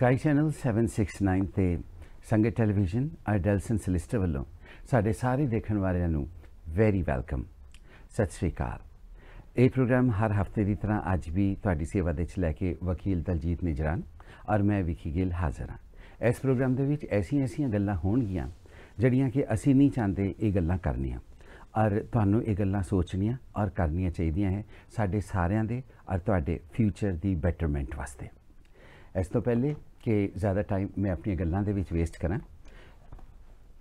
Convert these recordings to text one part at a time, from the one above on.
Sky channel 769 ਤੇ ਸੰਗੀਤ television ਆਈਡਲਸਨ ਸਿਲਿਸਟਰ ਵੱਲੋਂ ਸਾਡੇ ਸਾਰੇ ਦੇਖਣ ਵਾਲਿਆਂ ਨੂੰ ਵੈਰੀ ਵੈਲਕਮ ਸਤਿ ਸ੍ਰੀ ਅਕਾਲ ਇਹ ਪ੍ਰੋਗਰਾਮ ਹਰ ਹਫਤੇ ਦੀ ਤਰ੍ਹਾਂ ਅੱਜ ਵੀ ਤੁਹਾਡੀ ਸੇਵਾ ਦੇ ਚ ਲੈ ਕੇ ਵਕੀਲ ਦਲਜੀਤ ਨਿਜਰਾਨ ਔਰ ਮੈਂ ਵਿਕੀ ਗਿੱਲ ਹਾਜ਼ਰ ਹਾਂ ਇਸ ਪ੍ਰੋਗਰਾਮ ਦੇ ਵਿੱਚ ਐਸੀਆਂ ਐਸੀਆਂ ਗੱਲਾਂ ਹੋਣਗੀਆਂ ਜਿਹੜੀਆਂ ਕਿ ਅਸੀਂ ਨਹੀਂ ਚਾਹੁੰਦੇ ਇਹ ਗੱਲਾਂ ਕਰਨੀਆਂ ਔਰ ਤੁਹਾਨੂੰ ਇਹ ਗੱਲਾਂ ਸੋਚਣੀਆਂ ਔਰ ਕਰਨੀਆਂ ਚਾਹੀਦੀਆਂ ਹੈ ਸਾਡੇ ਸਾਰਿਆਂ ਦੇ ਔਰ ਤੁਹਾਡੇ ਫਿਊਚਰ ਦੀ ਬੈਟਰਮੈਂਟ ਵਾਸਤੇ ਇਸ ਤੋਂ ਪਹਿਲੇ कि ज़्यादा टाइम मैं अपनी गलों के वेस्ट करा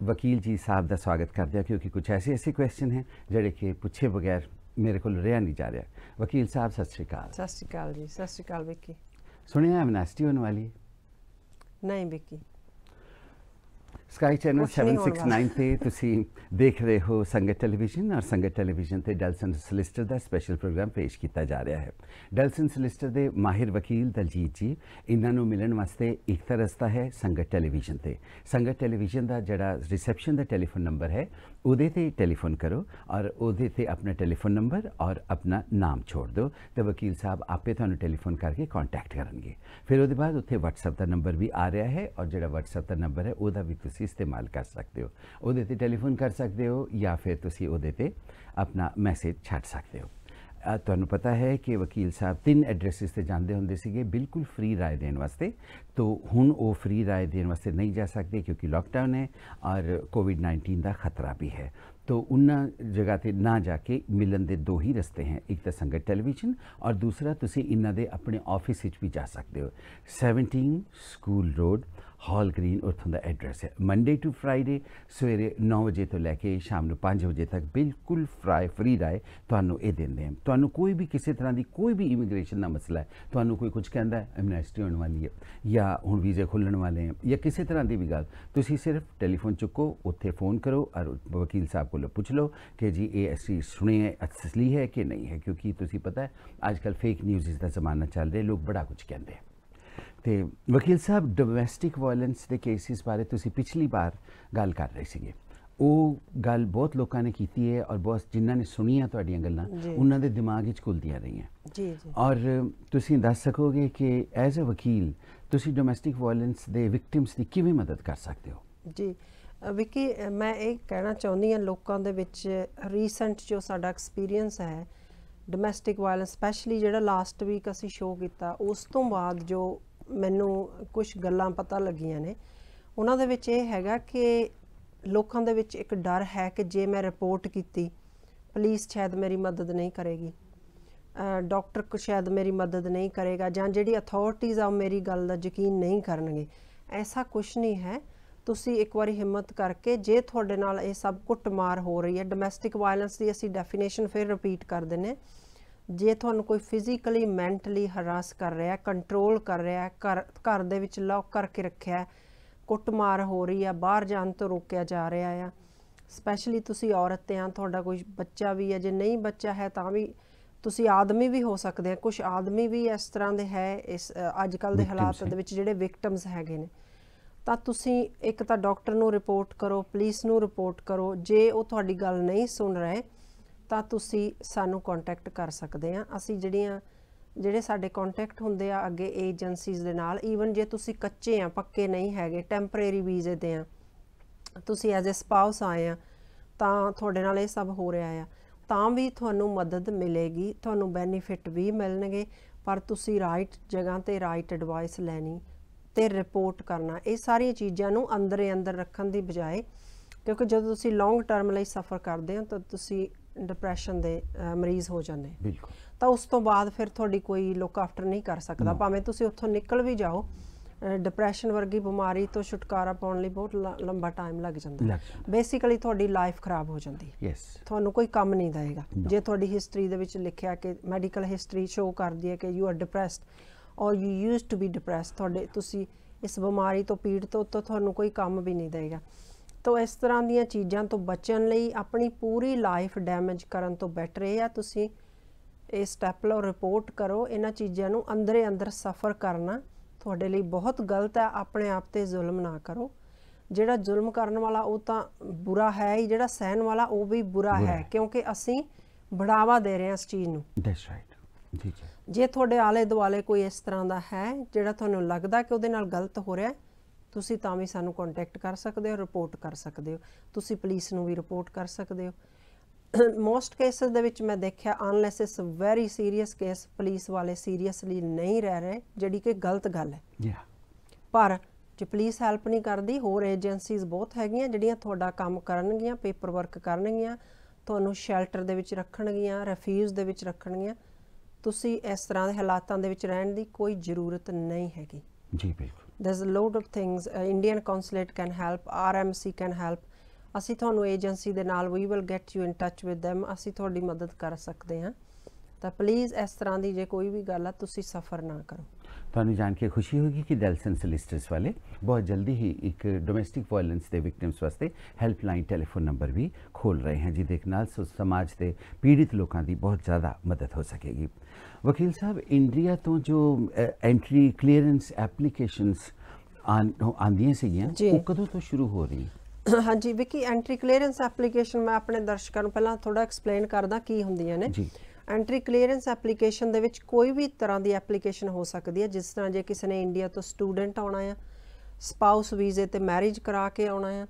वकील जी साहब का स्वागत कर दिया क्योंकि कुछ ऐसे ऐसे क्वेश्चन हैं जेडे कि पूछे बगैर मेरे को रहा नहीं जा रहा वकील साहब सत श्रीकाल सत श्रीकाल जी सत श्रीकाल विकी सुने अविनाशी होने वाली नहीं विकी Sky Channel 7690 ਤੁਸੀਂ ਦੇਖ ਰਹੇ ਹੋ ਸੰਗਤ ਟੈਲੀਵਿਜ਼ਨ ਔਰ ਸੰਗਤ ਟੈਲੀਵਿਜ਼ਨ ਤੇ ਡਲਸਨ ਸਲਿਸਟਰ ਦਾ ਸਪੈਸ਼ਲ ਪ੍ਰੋਗਰਾਮ ਪੇਸ਼ ਕੀਤਾ ਜਾ ਰਿਹਾ ਹੈ ਡਲਸਨ ਸਲਿਸਟਰ ਦੇ ਮਾਹਿਰ ਵਕੀਲ ਦਲਜੀਤ ਜੀ ਇਹਨਾਂ ਨੂੰ ਮਿਲਣ ਵਾਸਤੇ ਇੱਕ ਤਰਸਤਾ ਹੈ ਸੰਗਤ ਟੈਲੀਵਿਜ਼ਨ ਤੇ ਸੰਗਤ ਟੈਲੀਵਿਜ਼ਨ ਦਾ ਜਿਹੜਾ ਰਿਸੈਪਸ਼ਨ ਦਾ ਟੈਲੀਫੋਨ ਨੰਬਰ ਹੈ उदित ही टेलीफोन करो और उदित ही अपना टेलीफोन नंबर और अपना नाम छोड़ दो तो वकील साहब आप तो टेलीफोन करके कॉन्टैक्ट करेंगे फिर वो बाद उत्तर वट्सअप का नंबर भी आ रहा है और जो वट्सअप का नंबर है वह भी तुम इस्तेमाल कर सकते होते उदित टेलीफोन कर सकते हो या फिर तुम उ अपना मैसेज छड़ सकते हो ਤੁਹਾਨੂੰ ਪਤਾ ਹੈ ਕਿ ਵਕੀਲ ਸਾਹਿਬ ਤਿੰਨ ਐਡਰੈਸਸ ਤੇ ਜਾਂਦੇ ਹੁੰਦੇ ਸੀਗੇ ਬਿਲਕੁਲ ਫ੍ਰੀ رائے ਦੇਣ ਵਾਸਤੇ ਤੋਂ ਹੁਣ ਉਹ ਫ੍ਰੀ رائے ਦੇਣ ਵਾਸਤੇ ਨਹੀਂ ਜਾ ਸਕਦੇ ਕਿਉਂਕਿ ਲਾਕਡਾਊਨ ਹੈ ਔਰ ਕੋਵਿਡ-19 ਦਾ ਖਤਰਾ ਵੀ ਹੈ ਤੋਂ ਉਹਨਾਂ ਜਗ੍ਹਾ ਤੇ ਨਾ ਜਾ ਕੇ ਮਿਲਣ ਦੇ ਦੋ ਹੀ ਰਸਤੇ ਹਨ ਇੱਕ ਤਾਂ ਸੰਗਤ ਟੈਲੀਵਿਜ਼ਨ ਔਰ ਦੂਸਰਾ ਤੁਸੀਂ ਇਹਨਾਂ ਦੇ ਆਪਣੇ ਆਫਿਸ ਵਿੱਚ ਵੀ ਜਾ ਸਕਦੇ ਹੋ 17 ਸਕੂਲ ਰੋਡ ਹਾਲ ਗ੍ਰੀਨ ਉਥੋਂ ਦਾ ਐਡਰੈਸ ਹੈ ਮੰਡੇ ਟੂ ਫਰਾਈਡੇ ਸਵੇਰੇ 9 ਵਜੇ ਤੋਂ ਲੈ ਕੇ ਸ਼ਾਮ ਨੂੰ 5 ਵਜੇ ਤੱਕ ਬਿਲਕੁਲ ਫਰਾਈ ਫਰੀ ਰਾਏ ਤੁਹਾਨੂੰ ਇਹ ਦਿੰਦੇ ਹਾਂ ਤੁਹਾਨੂੰ ਕੋਈ ਵੀ ਕਿਸੇ ਤਰ੍ਹਾਂ ਦੀ ਕੋਈ ਵੀ ਇਮੀਗ੍ਰੇਸ਼ਨ ਦਾ ਮਸਲਾ ਹੈ ਤੁਹਾਨੂੰ ਕੋਈ ਕੁਝ ਕਹਿੰਦਾ ਹੈ ਐਮਨੈਸਟੀ ਹੋਣ ਵਾਲੀ ਹੈ ਜਾਂ ਹੁਣ ਵੀਜ਼ੇ ਖੁੱਲਣ ਵਾਲੇ ਹੈ ਜਾਂ ਕਿਸੇ ਤਰ੍ਹਾਂ ਦੀ ਵੀ ਗੱਲ ਤੁਸੀਂ ਸਿਰਫ ਟੈਲੀਫੋਨ ਚੁੱਕੋ ਉੱਥੇ ਫੋਨ ਕਰੋ ਔਰ ਵਕੀਲ ਸਾਹਿਬ ਕੋਲੋਂ ਪੁੱਛ ਲਓ ਕਿ ਜੀ ਇਹ ਐਸੀ ਸੁਣੇ ਹੈ ਅਸਲੀ ਹੈ ਕਿ ਨਹੀਂ ਹੈ ਕਿਉਂਕਿ ਤੁਸੀਂ ਪਤਾ ਹੈ ਅੱਜ ਕੱਲ ਫੇਕ ਨਿਊਜ਼ ਦਾ ਜ਼ਮਾਨਾ ਚੱਲ ਰਿਹਾ ਲੋਕ ਬੜਾ ਕੁਝ ਕਹਿੰਦੇ ਤੇ ਵਕੀਲ ਸਾਹਿਬ ਡੋਮੈਸਟਿਕ ਵਾਇਲੈਂਸ ਦੇ ਕੇਸਿਸ ਬਾਰੇ ਤੁਸੀਂ ਪਿਛਲੀ ਵਾਰ ਗੱਲ ਕਰ ਰਹੇ ਸੀਗੇ ਉਹ ਗੱਲ ਬਹੁਤ ਲੋਕਾਂ ਨੇ ਕੀਤੀ ਹੈ ਔਰ ਬਹੁਤ ਜਿਨ੍ਹਾਂ ਨੇ ਸੁਣੀਆਂ ਤੁਹਾਡੀਆਂ ਗੱਲਾਂ ਉਹਨਾਂ ਦੇ ਦਿਮਾਗ ਵਿੱਚ ਘੁਲਦੀਆਂ ਰਹੀਆਂ ਜੀ ਜੀ ਔਰ ਤੁਸੀਂ ਦੱਸ ਸਕੋਗੇ ਕਿ ਐਜ਼ ਅ ਵਕੀਲ ਤੁਸੀਂ ਡੋਮੈਸਟਿਕ ਵਾਇਲੈਂਸ ਦੇ ਵਿਕਟਿਮਸ ਦੀ ਕਿਵੇਂ ਮਦਦ ਕਰ ਸਕਦੇ ਹੋ ਜੀ ਵਿਕੀ ਮੈਂ ਇਹ ਕਹਿਣਾ ਚਾਹੁੰਦੀ ਹਾਂ ਲੋਕਾਂ ਦੇ ਵਿੱਚ ਰੀਸੈਂਟ ਜੋ ਸਾਡਾ ਐਕਸਪੀਰੀਅੰਸ ਹੈ ਡੋਮੈਸਟਿਕ ਵਾਇਲੈਂਸ ਸਪੈਸ਼ਲੀ ਜਿਹੜਾ ਲਾਸਟ ਵੀਕ ਅਸੀਂ ਸ਼ੋਅ ਕੀਤਾ ਉਸ ਤੋਂ ਬਾਅਦ ਜੋ ਮੈਨੂੰ ਕੁਝ ਗੱਲਾਂ ਪਤਾ ਲੱਗੀਆਂ ਨੇ ਉਹਨਾਂ ਦੇ ਵਿੱਚ ਇਹ ਹੈਗਾ ਕਿ ਲੋਕਾਂ ਦੇ ਵਿੱਚ ਇੱਕ ਡਰ ਹੈ ਕਿ ਜੇ ਮੈਂ ਰਿਪੋਰਟ ਕੀਤੀ ਪੁਲਿਸ ਸ਼ਾਇਦ ਮੇਰੀ ਮਦਦ ਨਹੀਂ ਕਰੇਗੀ ਡਾਕਟਰ ਕੁ ਸ਼ਾਇਦ ਮੇਰੀ ਮਦਦ ਨਹੀਂ ਕਰੇਗਾ ਜਾਂ ਜਿਹੜੀ ਅਥਾਰਟੀਜ਼ ਆ ਮੇਰੀ ਗੱਲ ਦਾ ਯਕੀਨ ਨਹੀਂ ਕਰਨਗੇ ਐਸਾ ਕੁਝ ਨਹੀਂ ਹੈ ਤੁਸੀਂ ਇੱਕ ਵਾਰੀ ਹਿੰਮਤ ਕਰਕੇ ਜੇ ਤੁਹਾਡੇ ਨਾਲ ਇਹ ਸਭ ਕੁੱਟਮਾਰ ਹੋ ਰਹੀ ਹੈ ਡੋਮੈਸਟਿਕ ਵਾਇਲੈਂਸ ਦੀ ਅਸੀਂ ਡੈਫੀਨੇਸ਼ਨ ਫਿਰ ਰਿਪੀਟ ਕਰ ਦਿੰਨੇ ਆ ਜੇ ਤੁਹਾਨੂੰ ਕੋਈ ਫਿਜ਼ੀਕਲੀ ਮੈਂਟਲੀ ਹਰਾਸ ਕਰ ਰਿਹਾ ਕੰਟਰੋਲ ਕਰ ਰਿਹਾ ਘਰ ਦੇ ਵਿੱਚ ਲੌਕ ਕਰਕੇ ਰੱਖਿਆ ਕੁੱਟਮਾਰ ਹੋ ਰਹੀ ਆ ਬਾਹਰ ਜਾਣ ਤੋਂ ਰੋਕਿਆ ਜਾ ਰਿਹਾ ਆ ਸਪੈਸ਼ਲੀ ਤੁਸੀਂ ਔਰਤਾਂ ਆ ਤੁਹਾਡਾ ਕੋਈ ਬੱਚਾ ਵੀ ਹੈ ਜੇ ਨਹੀਂ ਬੱਚਾ ਹੈ ਤਾਂ ਵੀ ਤੁਸੀਂ ਆਦਮੀ ਵੀ ਹੋ ਸਕਦੇ ਆ ਕੁਝ ਆਦਮੀ ਵੀ ਇਸ ਤਰ੍ਹਾਂ ਦੇ ਹੈ ਇਸ ਅੱਜ ਕੱਲ ਦੇ ਹਾਲਾਤ ਦੇ ਵਿੱਚ ਜਿਹੜੇ ਵਿਕਟਮਸ ਹੈਗੇ ਨੇ ਤਾਂ ਤੁਸੀਂ ਇੱਕ ਤਾਂ ਡਾਕਟਰ ਨੂੰ ਰਿਪੋਰਟ ਕਰੋ ਪੁਲਿਸ ਨੂੰ ਰਿਪੋਰਟ ਕਰੋ ਜੇ ਉਹ ਤੁਹਾਡੀ ਗੱਲ ਨਹੀਂ ਸੁਣ ਰਹੇ ਤਾਂ ਤੁਸੀਂ ਸਾਨੂੰ ਕੰਟੈਕਟ ਕਰ ਸਕਦੇ ਆ ਅਸੀਂ ਜਿਹੜੀਆਂ ਜਿਹੜੇ ਸਾਡੇ ਕੰਟੈਕਟ ਹੁੰਦੇ ਆ ਅੱਗੇ ਏਜੰਸੀਜ਼ ਦੇ ਨਾਲ ਈਵਨ ਜੇ ਤੁਸੀਂ ਕੱਚੇ ਆ ਪੱਕੇ ਨਹੀਂ ਹੈਗੇ ਟੈਂਪਰੇਰੀ ਵੀਜ਼ੇ ਤੇ ਆ ਤੁਸੀਂ ਐਜ਼ ਅ ਸਪਾਊਸ ਆਏ ਆ ਤਾਂ ਤੁਹਾਡੇ ਨਾਲ ਇਹ ਸਭ ਹੋ ਰਿਹਾ ਆ ਤਾਂ ਵੀ ਤੁਹਾਨੂੰ ਮਦਦ ਮਿਲੇਗੀ ਤੁਹਾਨੂੰ ਬੈਨੀਫਿਟ ਵੀ ਮਿਲਣਗੇ ਪਰ ਤੁਸੀਂ ਰਾਈਟ ਜਗ੍ਹਾ ਤੇ ਰਾਈਟ ਐਡਵਾਈਸ ਲੈਣੀ ਤੇ ਰਿਪੋਰਟ ਕਰਨਾ ਇਹ ਸਾਰੀਆਂ ਚੀਜ਼ਾਂ ਨੂੰ ਅੰਦਰੇ ਅੰਦਰ ਰੱਖਣ ਦੀ ਬਜਾਏ ਕਿਉਂਕਿ ਜਦੋਂ ਤੁਸੀਂ ਲੌਂਗ ਟਰਮ ਲਈ ਸਫਰ ਕਰਦੇ ਹੋ ਤਾਂ ਤੁਸੀਂ ਡਿਪਰੈਸ਼ਨ ਦੇ ਮਰੀਜ਼ ਹੋ ਜਾਂਦੇ ਬਿਲਕੁਲ ਤਾਂ ਉਸ ਤੋਂ ਬਾਅਦ ਫਿਰ ਤੁਹਾਡੀ ਕੋਈ ਲੁੱਕ ਆਫਟਰ ਨਹੀਂ ਕਰ ਸਕਦਾ ਭਾਵੇਂ ਤੁਸੀਂ ਉੱਥੋਂ ਨਿਕਲ ਵੀ ਜਾਓ ਡਿਪਰੈਸ਼ਨ ਵਰਗੀ ਬਿਮਾਰੀ ਤੋਂ ਛੁਟਕਾਰਾ ਪਾਉਣ ਲਈ ਬਹੁਤ ਲੰਬਾ ਟਾਈਮ ਲੱਗ ਜਾਂਦਾ ਬੇਸਿਕਲੀ ਤੁਹਾਡੀ ਲਾਈਫ ਖਰਾਬ ਹੋ ਜਾਂਦੀ ਹੈ ਯੈਸ ਤੁਹਾਨੂੰ ਕੋਈ ਕੰਮ ਨਹੀਂ ਦਏਗਾ ਜੇ ਤੁਹਾਡੀ ਹਿਸਟਰੀ ਦੇ ਵਿੱਚ ਲਿਖਿਆ ਕਿ ਮੈਡੀਕਲ ਹਿਸਟਰੀ ਸ਼ੋ ਕਰਦੀ ਹੈ ਕਿ you are depressed or you used to be depressed ਤੁਹਾਡੇ ਤੁਸੀਂ ਇਸ ਬਿਮਾਰੀ ਤੋਂ ਪੀੜਤ ਹੋ ਤਾਂ ਤੁਹਾਨੂੰ ਕੋਈ ਕੰਮ ਵੀ ਨਹੀਂ ਦਏਗਾ ਤੋ ਇਸ ਤਰ੍ਹਾਂ ਦੀਆਂ ਚੀਜ਼ਾਂ ਤੋਂ ਬਚਣ ਲਈ ਆਪਣੀ ਪੂਰੀ ਲਾਈਫ ਡੈਮੇਜ ਕਰਨ ਤੋਂ ਬੈਟਰ ਇਹ ਆ ਤੁਸੀਂ ਇਹ ਸਟੈਪ ਲੋ ਰਿਪੋਰਟ ਕਰੋ ਇਹਨਾਂ ਚੀਜ਼ਾਂ ਨੂੰ ਅੰਦਰੇ ਅੰਦਰ ਸਫਰ ਕਰਨਾ ਤੁਹਾਡੇ ਲਈ ਬਹੁਤ ਗਲਤ ਹੈ ਆਪਣੇ ਆਪ ਤੇ ਜ਼ੁਲਮ ਨਾ ਕਰੋ ਜਿਹੜਾ ਜ਼ੁਲਮ ਕਰਨ ਵਾਲਾ ਉਹ ਤਾਂ ਬੁਰਾ ਹੈ ਹੀ ਜਿਹੜਾ ਸਹਿਣ ਵਾਲਾ ਉਹ ਵੀ ਬੁਰਾ ਹੈ ਕਿਉਂਕਿ ਅਸੀਂ ਬੜਾਵਾ ਦੇ ਰਹੇ ਹਾਂ ਇਸ ਚੀਜ਼ ਨੂੰ ਦੈਟਸ ਰਾਈਟ ਜੀ ਜੀ ਜੇ ਤੁਹਾਡੇ ਆਲੇ ਦੁਆਲੇ ਕੋਈ ਇਸ ਤਰ੍ਹਾਂ ਦਾ ਹੈ ਜਿਹੜਾ ਤੁਹਾਨੂੰ ਲੱਗਦਾ ਕਿ ਉਹਦੇ ਨਾਲ ਗਲਤ ਹੋ ਰਿਹਾ ਹੈ ਤੁਸੀਂ ਤਾਂ ਵੀ ਸਾਨੂੰ ਕੰਟੈਕਟ ਕਰ ਸਕਦੇ ਹੋ ਰਿਪੋਰਟ ਕਰ ਸਕਦੇ ਹੋ ਤੁਸੀਂ ਪੁਲਿਸ ਨੂੰ ਵੀ ਰਿਪੋਰਟ ਕਰ ਸਕਦੇ ਹੋ ਮੋਸਟ ਕੇਸਸ ਦੇ ਵਿੱਚ ਮੈਂ ਦੇਖਿਆ unless is very serious case police ਵਾਲੇ ਸੀਰੀਅਸਲੀ ਨਹੀਂ ਰਹਿ ਰਹੇ ਜਿਹੜੀ ਕਿ ਗਲਤ ਗੱਲ ਹੈ ਪਰ ਜੇ ਪੁਲਿਸ ਹੈਲਪ ਨਹੀਂ ਕਰਦੀ ਹੋਰ ਏਜੰਸੀਜ਼ ਬਹੁਤ ਹੈਗੀਆਂ ਜਿਹੜੀਆਂ ਤੁਹਾਡਾ ਕੰਮ ਕਰਨਗੀਆਂ ਪੇਪਰ ਵਰਕ ਕਰਨਗੀਆਂ ਤੁਹਾਨੂੰ ਸ਼ੈਲਟਰ ਦੇ ਵਿੱਚ ਰੱਖਣਗੀਆਂ ਰੈਫਿਊਜ ਦੇ ਵਿੱਚ ਰੱਖਣਗੀਆਂ ਤੁਸੀਂ ਇਸ ਤਰ੍ਹਾਂ ਦੇ ਹਾਲਾਤਾਂ ਦੇ ਵਿੱਚ ਰਹਿਣ ਦੀ ਕੋਈ ਜ਼ਰੂਰਤ ਨਹੀਂ ਹੈਗੀ ਜੀ ਬਿਲਕੁਲ there's a load of things uh, Indian consulate can help RMC can help ਅਸੀਂ ਤੁਹਾਨੂੰ ਏਜੰਸੀ ਦੇ ਨਾਲ we will get you in touch with them ਅਸੀਂ ਤੁਹਾਡੀ ਮਦਦ ਕਰ ਸਕਦੇ ਹਾਂ ਤਾਂ ਪਲੀਜ਼ ਇਸ ਤਰ੍ਹਾਂ ਦੀ ਜੇ ਕੋਈ ਵੀ ਗੱਲ ਆ ਤੁਸੀਂ ਸਫਰ ਨਾ ਕਰੋ ਤੁਹਾਨੂੰ ਜਾਣ ਕੇ ਖੁਸ਼ੀ ਹੋਗੀ ਕਿ ਡੈਲਸਨ ਸਲਿਸਟਰਸ ਵਾਲੇ ਬਹੁਤ ਜਲਦੀ ਹੀ ਇੱਕ ਡੋਮੈਸਟਿਕ ਵਾਇਲੈਂਸ ਦੇ ਵਿਕਟਿਮਸ ਵਾਸਤੇ ਹੈਲਪਲਾਈਨ ਟੈਲੀਫੋਨ ਨੰਬਰ ਵੀ ਖੋਲ ਰਹੇ ਹਨ ਜਿਹਦੇ ਨਾਲ ਸਮਾਜ ਦੇ ਪੀੜਿਤ ਲੋਕਾਂ ਦੀ ਬਹੁਤ ਜ਼ਿਆਦਾ ਮਦਦ ਹੋ ਸਕੇਗੀ ਵਕੀਲ ਸਾਹਿਬ ਇੰਡੀਆ ਤੋਂ ਜੋ ਐਂਟਰੀ ਕਲੀਅਰੈਂਸ ਐਪਲੀਕੇਸ਼ਨਸ ਆਂਦੀਆਂ ਸੀਗੀਆਂ ਉਹ ਕਦੋਂ ਤੋਂ ਸ਼ੁਰੂ ਹੋ ਰਹੀ ਹਾਂਜੀ ਵਿਕੀ ਐਂਟਰੀ ਕਲੀਅਰੈਂਸ ਐਪਲੀਕੇਸ਼ਨ ਮੈਂ ਆਪਣੇ ਦਰਸ਼ਕਾਂ ਨੂੰ ਪਹਿਲਾਂ ਥੋੜਾ ਐਕਸਪਲੇਨ ਕਰਦਾ ਕੀ ਹੁੰਦੀਆਂ ਨੇ ਜੀ ਐਂਟਰੀ ਕਲੀਅਰੈਂਸ ਐਪਲੀਕੇਸ਼ਨ ਦੇ ਵਿੱਚ ਕੋਈ ਵੀ ਤਰ੍ਹਾਂ ਦੀ ਐਪਲੀਕੇਸ਼ਨ ਹੋ ਸਕਦੀ ਹੈ ਜਿਸ ਤਰ੍ਹਾਂ ਜੇ ਕਿਸੇ ਨੇ ਇੰਡੀਆ ਤੋਂ ਸਟੂਡੈਂਟ ਆਉਣਾ ਹੈ ਸਪਾਊਸ ਵੀਜ਼ੇ ਤੇ ਮੈਰਿਜ ਕਰਾ ਕੇ ਆਉਣਾ ਹੈ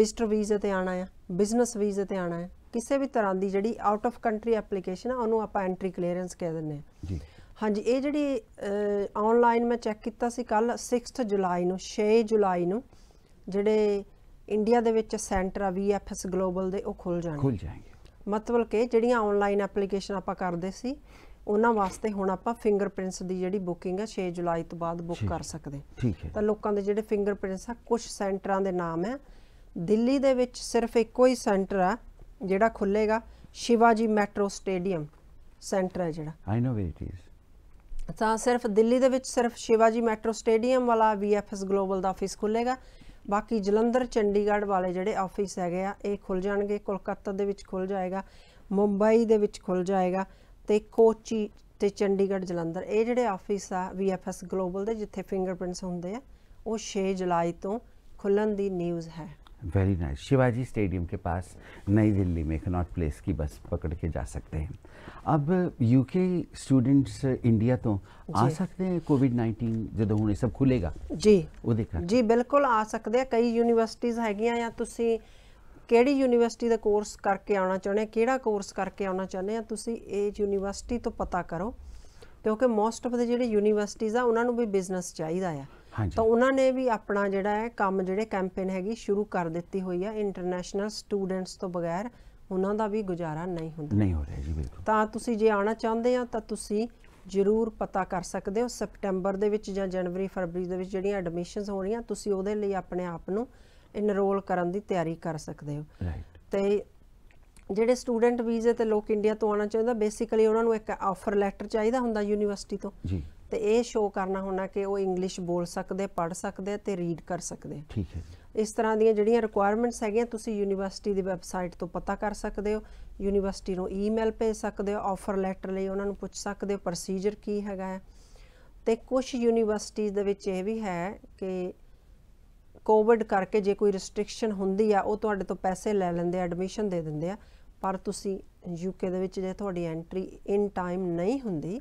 ਵਿਜ਼ਟਰ ਵੀਜ਼ੇ ਤੇ ਆਣਾ ਹੈ ਬਿਜ਼ਨਸ ਵੀਜ਼ੇ ਤੇ ਆਣਾ ਹੈ ਕਿਸੇ ਵੀ ਤਰ੍ਹਾਂ ਦੀ ਜਿਹੜੀ ਆਊਟ ਆਫ ਕੰਟਰੀ ਐਪਲੀਕੇਸ਼ਨ ਆ ਉਹਨੂੰ ਆਪਾਂ ਐਂਟਰੀ ਕਲੀਅਰੈਂਸ ਕਹਿ ਦਿੰਦੇ ਹਾਂ ਜੀ ਹਾਂਜੀ ਇਹ ਜਿਹੜੀ ਆਨਲਾਈਨ ਮੈਂ ਚੈੱਕ ਕੀਤਾ ਸੀ ਕੱਲ 6th ਜੁਲਾਈ ਨੂੰ 6 ਜੁਲਾਈ ਨੂੰ ਜਿਹੜੇ ਇੰਡੀਆ ਦੇ ਵਿੱਚ ਸੈਂਟਰ ਆ ਵੀਐਫਐਸ ਗਲੋਬਲ ਦੇ ਉਹ ਖੁੱਲ ਜਾਣਗੇ ਖੁੱਲ ਜਾਣਗੇ ਮਤਲਬ ਕਿ ਜਿਹੜੀਆਂ ਆਨਲਾਈਨ ਐਪਲੀਕੇਸ਼ਨ ਆਪਾਂ ਕਰਦੇ ਸੀ ਉਹਨਾਂ ਵਾਸਤੇ ਹੁਣ ਆਪਾਂ ਫਿੰਗਰਪ੍ਰਿੰਟਸ ਦੀ ਜਿਹੜੀ ਬੁਕਿੰਗ ਹੈ 6 ਜੁਲਾਈ ਤੋਂ ਬਾਅਦ ਬੁੱਕ ਕਰ ਸਕਦੇ ਠੀਕ ਹੈ ਤਾਂ ਲੋਕਾਂ ਦੇ ਜਿਹੜੇ ਫਿੰਗਰਪ੍ਰਿੰਟਸ ਆ ਕੁਝ ਸੈਂਟਰਾਂ ਦੇ ਨਾਮ ਹੈ ਦਿੱਲੀ ਦੇ ਵਿੱਚ ਸਿਰਫ ਇੱਕੋ ਹੀ ਸੈਂਟਰ ਆ ਜਿਹੜਾ ਖੁੱਲੇਗਾ ਸ਼ਿਵਾਜੀ ਮੈਟਰੋ ਸਟੇਡੀਅਮ ਸੈਂਟਰ ਹੈ ਜਿਹੜਾ I know where it is ਤਾਂ ਸਿਰਫ ਦਿੱਲੀ ਦੇ ਵਿੱਚ ਸਿਰਫ ਸ਼ਿਵਾਜੀ ਮੈਟਰੋ ਸਟੇਡੀਅਮ ਵਾਲਾ ਵੀਐਫਐਸ ਗਲੋਬਲ ਦਾ ਆਫਿਸ ਖੁੱਲੇਗਾ ਬਾਕੀ ਜਲੰਧਰ ਚੰਡੀਗੜ੍ਹ ਵਾਲੇ ਜਿਹੜੇ ਆਫਿਸ ਹੈਗੇ ਆ ਇਹ ਖੁੱਲ ਜਾਣਗੇ ਕੋਲਕਾਤਾ ਦੇ ਵਿੱਚ ਖੁੱਲ ਜਾਏਗਾ ਮੁੰਬਈ ਦੇ ਵਿੱਚ ਖੁੱਲ ਜਾਏਗਾ ਤੇ ਕੋਚੀ ਤੇ ਚੰਡੀਗੜ੍ਹ ਜਲੰਧਰ ਇਹ ਜਿਹੜੇ ਆਫਿਸ ਆ ਵੀਐਫਐਸ ਗਲੋਬਲ ਦੇ ਜਿੱਥੇ ਫਿੰਗਰਪ੍ਰਿੰਟਸ ਹੁੰਦੇ ਆ ਉਹ 6 ਜੁਲਾਈ ਤੋਂ ਖੁੱਲਣ ਦੀ ਨਿਊਜ਼ ਹੈ very nice nice. Shivaji stadium के पास नई दिल्ली में कनॉट प्लेस की बस पकड़ के जा सकते हैं अब यूके स्टूडेंट्स इंडिया तो ਆ ਸਕਦੇ ਨੇ ਕੋਵਿਡ 19 ਜਦੋਂ ਹੁਣ ਇਹ ਸਭ ਖੁੱਲੇਗਾ ਜੀ ਉਹਦੇ ਕਰਕੇ ਜੀ ਬਿਲਕੁਲ ਆ ਸਕਦੇ ਆ ਕਈ ਯੂਨੀਵਰਸਿਟੀਆਂ ਹੈਗੀਆਂ ਜਾਂ ਤੁਸੀਂ ਕਿਹੜੀ ਯੂਨੀਵਰਸਿਟੀ ਦਾ ਕੋਰਸ ਕਰਕੇ ਆਉਣਾ ਚਾਹੁੰਦੇ ਕਿਹੜਾ ਕੋਰਸ ਕਰਕੇ ਆਉਣਾ ਚਾਹੁੰਦੇ ਆ ਤੁਸੀਂ ਇਹ ਯੂਨੀਵਰਸਿਟੀ ਤੋਂ ਪਤਾ ਕਰੋ ਕਿਉਂਕਿ ਮੋਸਟ ਆਫ ਦੇ ਜਿਹੜੇ ਯੂਨੀਵਰਸਿਟੀਆਂ ਆ ਉਹਨਾਂ ਨੂੰ ਵੀ ਬਿਜ਼ਨਸ ਚਾਹੀਦਾ ਆ ਤਾਂ ਉਹਨਾਂ ਨੇ ਵੀ ਆਪਣਾ ਜਿਹੜਾ ਹੈ ਕੰਮ ਜਿਹੜੇ ਕੈਂਪੇਨ ਹੈਗੀ ਸ਼ੁਰੂ ਕਰ ਦਿੱਤੀ ਹੋਈ ਆ ਇੰਟਰਨੈਸ਼ਨਲ ਸਟੂਡੈਂਟਸ ਤੋਂ ਬਗੈਰ ਉਹਨਾਂ ਦਾ ਵੀ ਗੁਜ਼ਾਰਾ ਨਹੀਂ ਹੁੰਦਾ ਨਹੀਂ ਹੋ ਰਿਹਾ ਜੀ ਬਿਲਕੁਲ ਤਾਂ ਤੁਸੀਂ ਜੇ ਆਣਾ ਚਾਹੁੰਦੇ ਆ ਤਾਂ ਤੁਸੀਂ ਜ਼ਰੂਰ ਪਤਾ ਕਰ ਸਕਦੇ ਹੋ ਸਪਟੈਂਬਰ ਦੇ ਵਿੱਚ ਜਾਂ ਜਨਵਰੀ ਫਰਵਰੀ ਦੇ ਵਿੱਚ ਜਿਹੜੀਆਂ ਐਡਮਿਸ਼ਨਸ ਹੋਣੀਆਂ ਤੁਸੀਂ ਉਹਦੇ ਲਈ ਆਪਣੇ ਆਪ ਨੂੰ ਇਨਰੋਲ ਕਰਨ ਦੀ ਤਿਆਰੀ ਕਰ ਸਕਦੇ ਹੋ ਰਾਈਟ ਤੇ ਜਿਹੜੇ ਸਟੂਡੈਂਟ ਵੀਜ਼ੇ ਤੇ ਲੋਕ ਇੰਡੀਆ ਤੋਂ ਆਉਣਾ ਚਾਹੁੰਦਾ ਬੇਸਿਕਲੀ ਉਹਨਾਂ ਨੂੰ ਇੱਕ ਆਫਰ ਲੈਟਰ ਚਾਹੀਦਾ ਹੁੰਦਾ ਯੂਨੀਵਰਸਿਟੀ ਤੋਂ ਜੀ ਤੇ ਇਹ ਸ਼ੋ ਕਰਨਾ ਹੋਣਾ ਕਿ ਉਹ ਇੰਗਲਿਸ਼ ਬੋਲ ਸਕਦੇ ਪੜ੍ਹ ਸਕਦੇ ਤੇ ਰੀਡ ਕਰ ਸਕਦੇ ਠੀਕ ਹੈ ਇਸ ਤਰ੍ਹਾਂ ਦੀਆਂ ਜਿਹੜੀਆਂ ਰਿਕੁਆਇਰਮੈਂਟਸ ਹੈਗੀਆਂ ਤੁਸੀਂ ਯੂਨੀਵਰਸਿਟੀ ਦੀ ਵੈਬਸਾਈਟ ਤੋਂ ਪਤਾ ਕਰ ਸਕਦੇ ਹੋ ਯੂਨੀਵਰਸਿਟੀ ਨੂੰ ਈਮੇਲ ਭੇਜ ਸਕਦੇ ਹੋ ਆਫਰ ਲੈਟਰ ਲਈ ਉਹਨਾਂ ਨੂੰ ਪੁੱਛ ਸਕਦੇ ਹੋ ਪ੍ਰੋਸੀਜਰ ਕੀ ਹੈਗਾ ਹੈ ਤੇ ਕੁਝ ਯੂਨੀਵਰਸਿਟੀਆਂ ਦੇ ਵਿੱਚ ਇਹ ਵੀ ਹੈ ਕਿ ਕੋਵਿਡ ਕਰਕੇ ਜੇ ਕੋਈ ਰੈਸਟ੍ਰਿਕਸ਼ਨ ਹੁੰਦੀ ਆ ਉਹ ਤੁਹਾਡੇ ਤੋਂ ਪੈਸੇ ਲੈ ਲੈਂਦੇ ਆ ਐਡਮਿਸ਼ਨ ਦੇ ਦਿੰਦੇ ਆ ਪਰ ਤੁਸੀਂ ਯੂਕੇ ਦੇ ਵਿੱਚ ਜੇ ਤੁਹਾਡੀ ਐਂਟਰੀ ਇਨ ਟਾਈਮ ਨਹੀਂ ਹੁੰਦੀ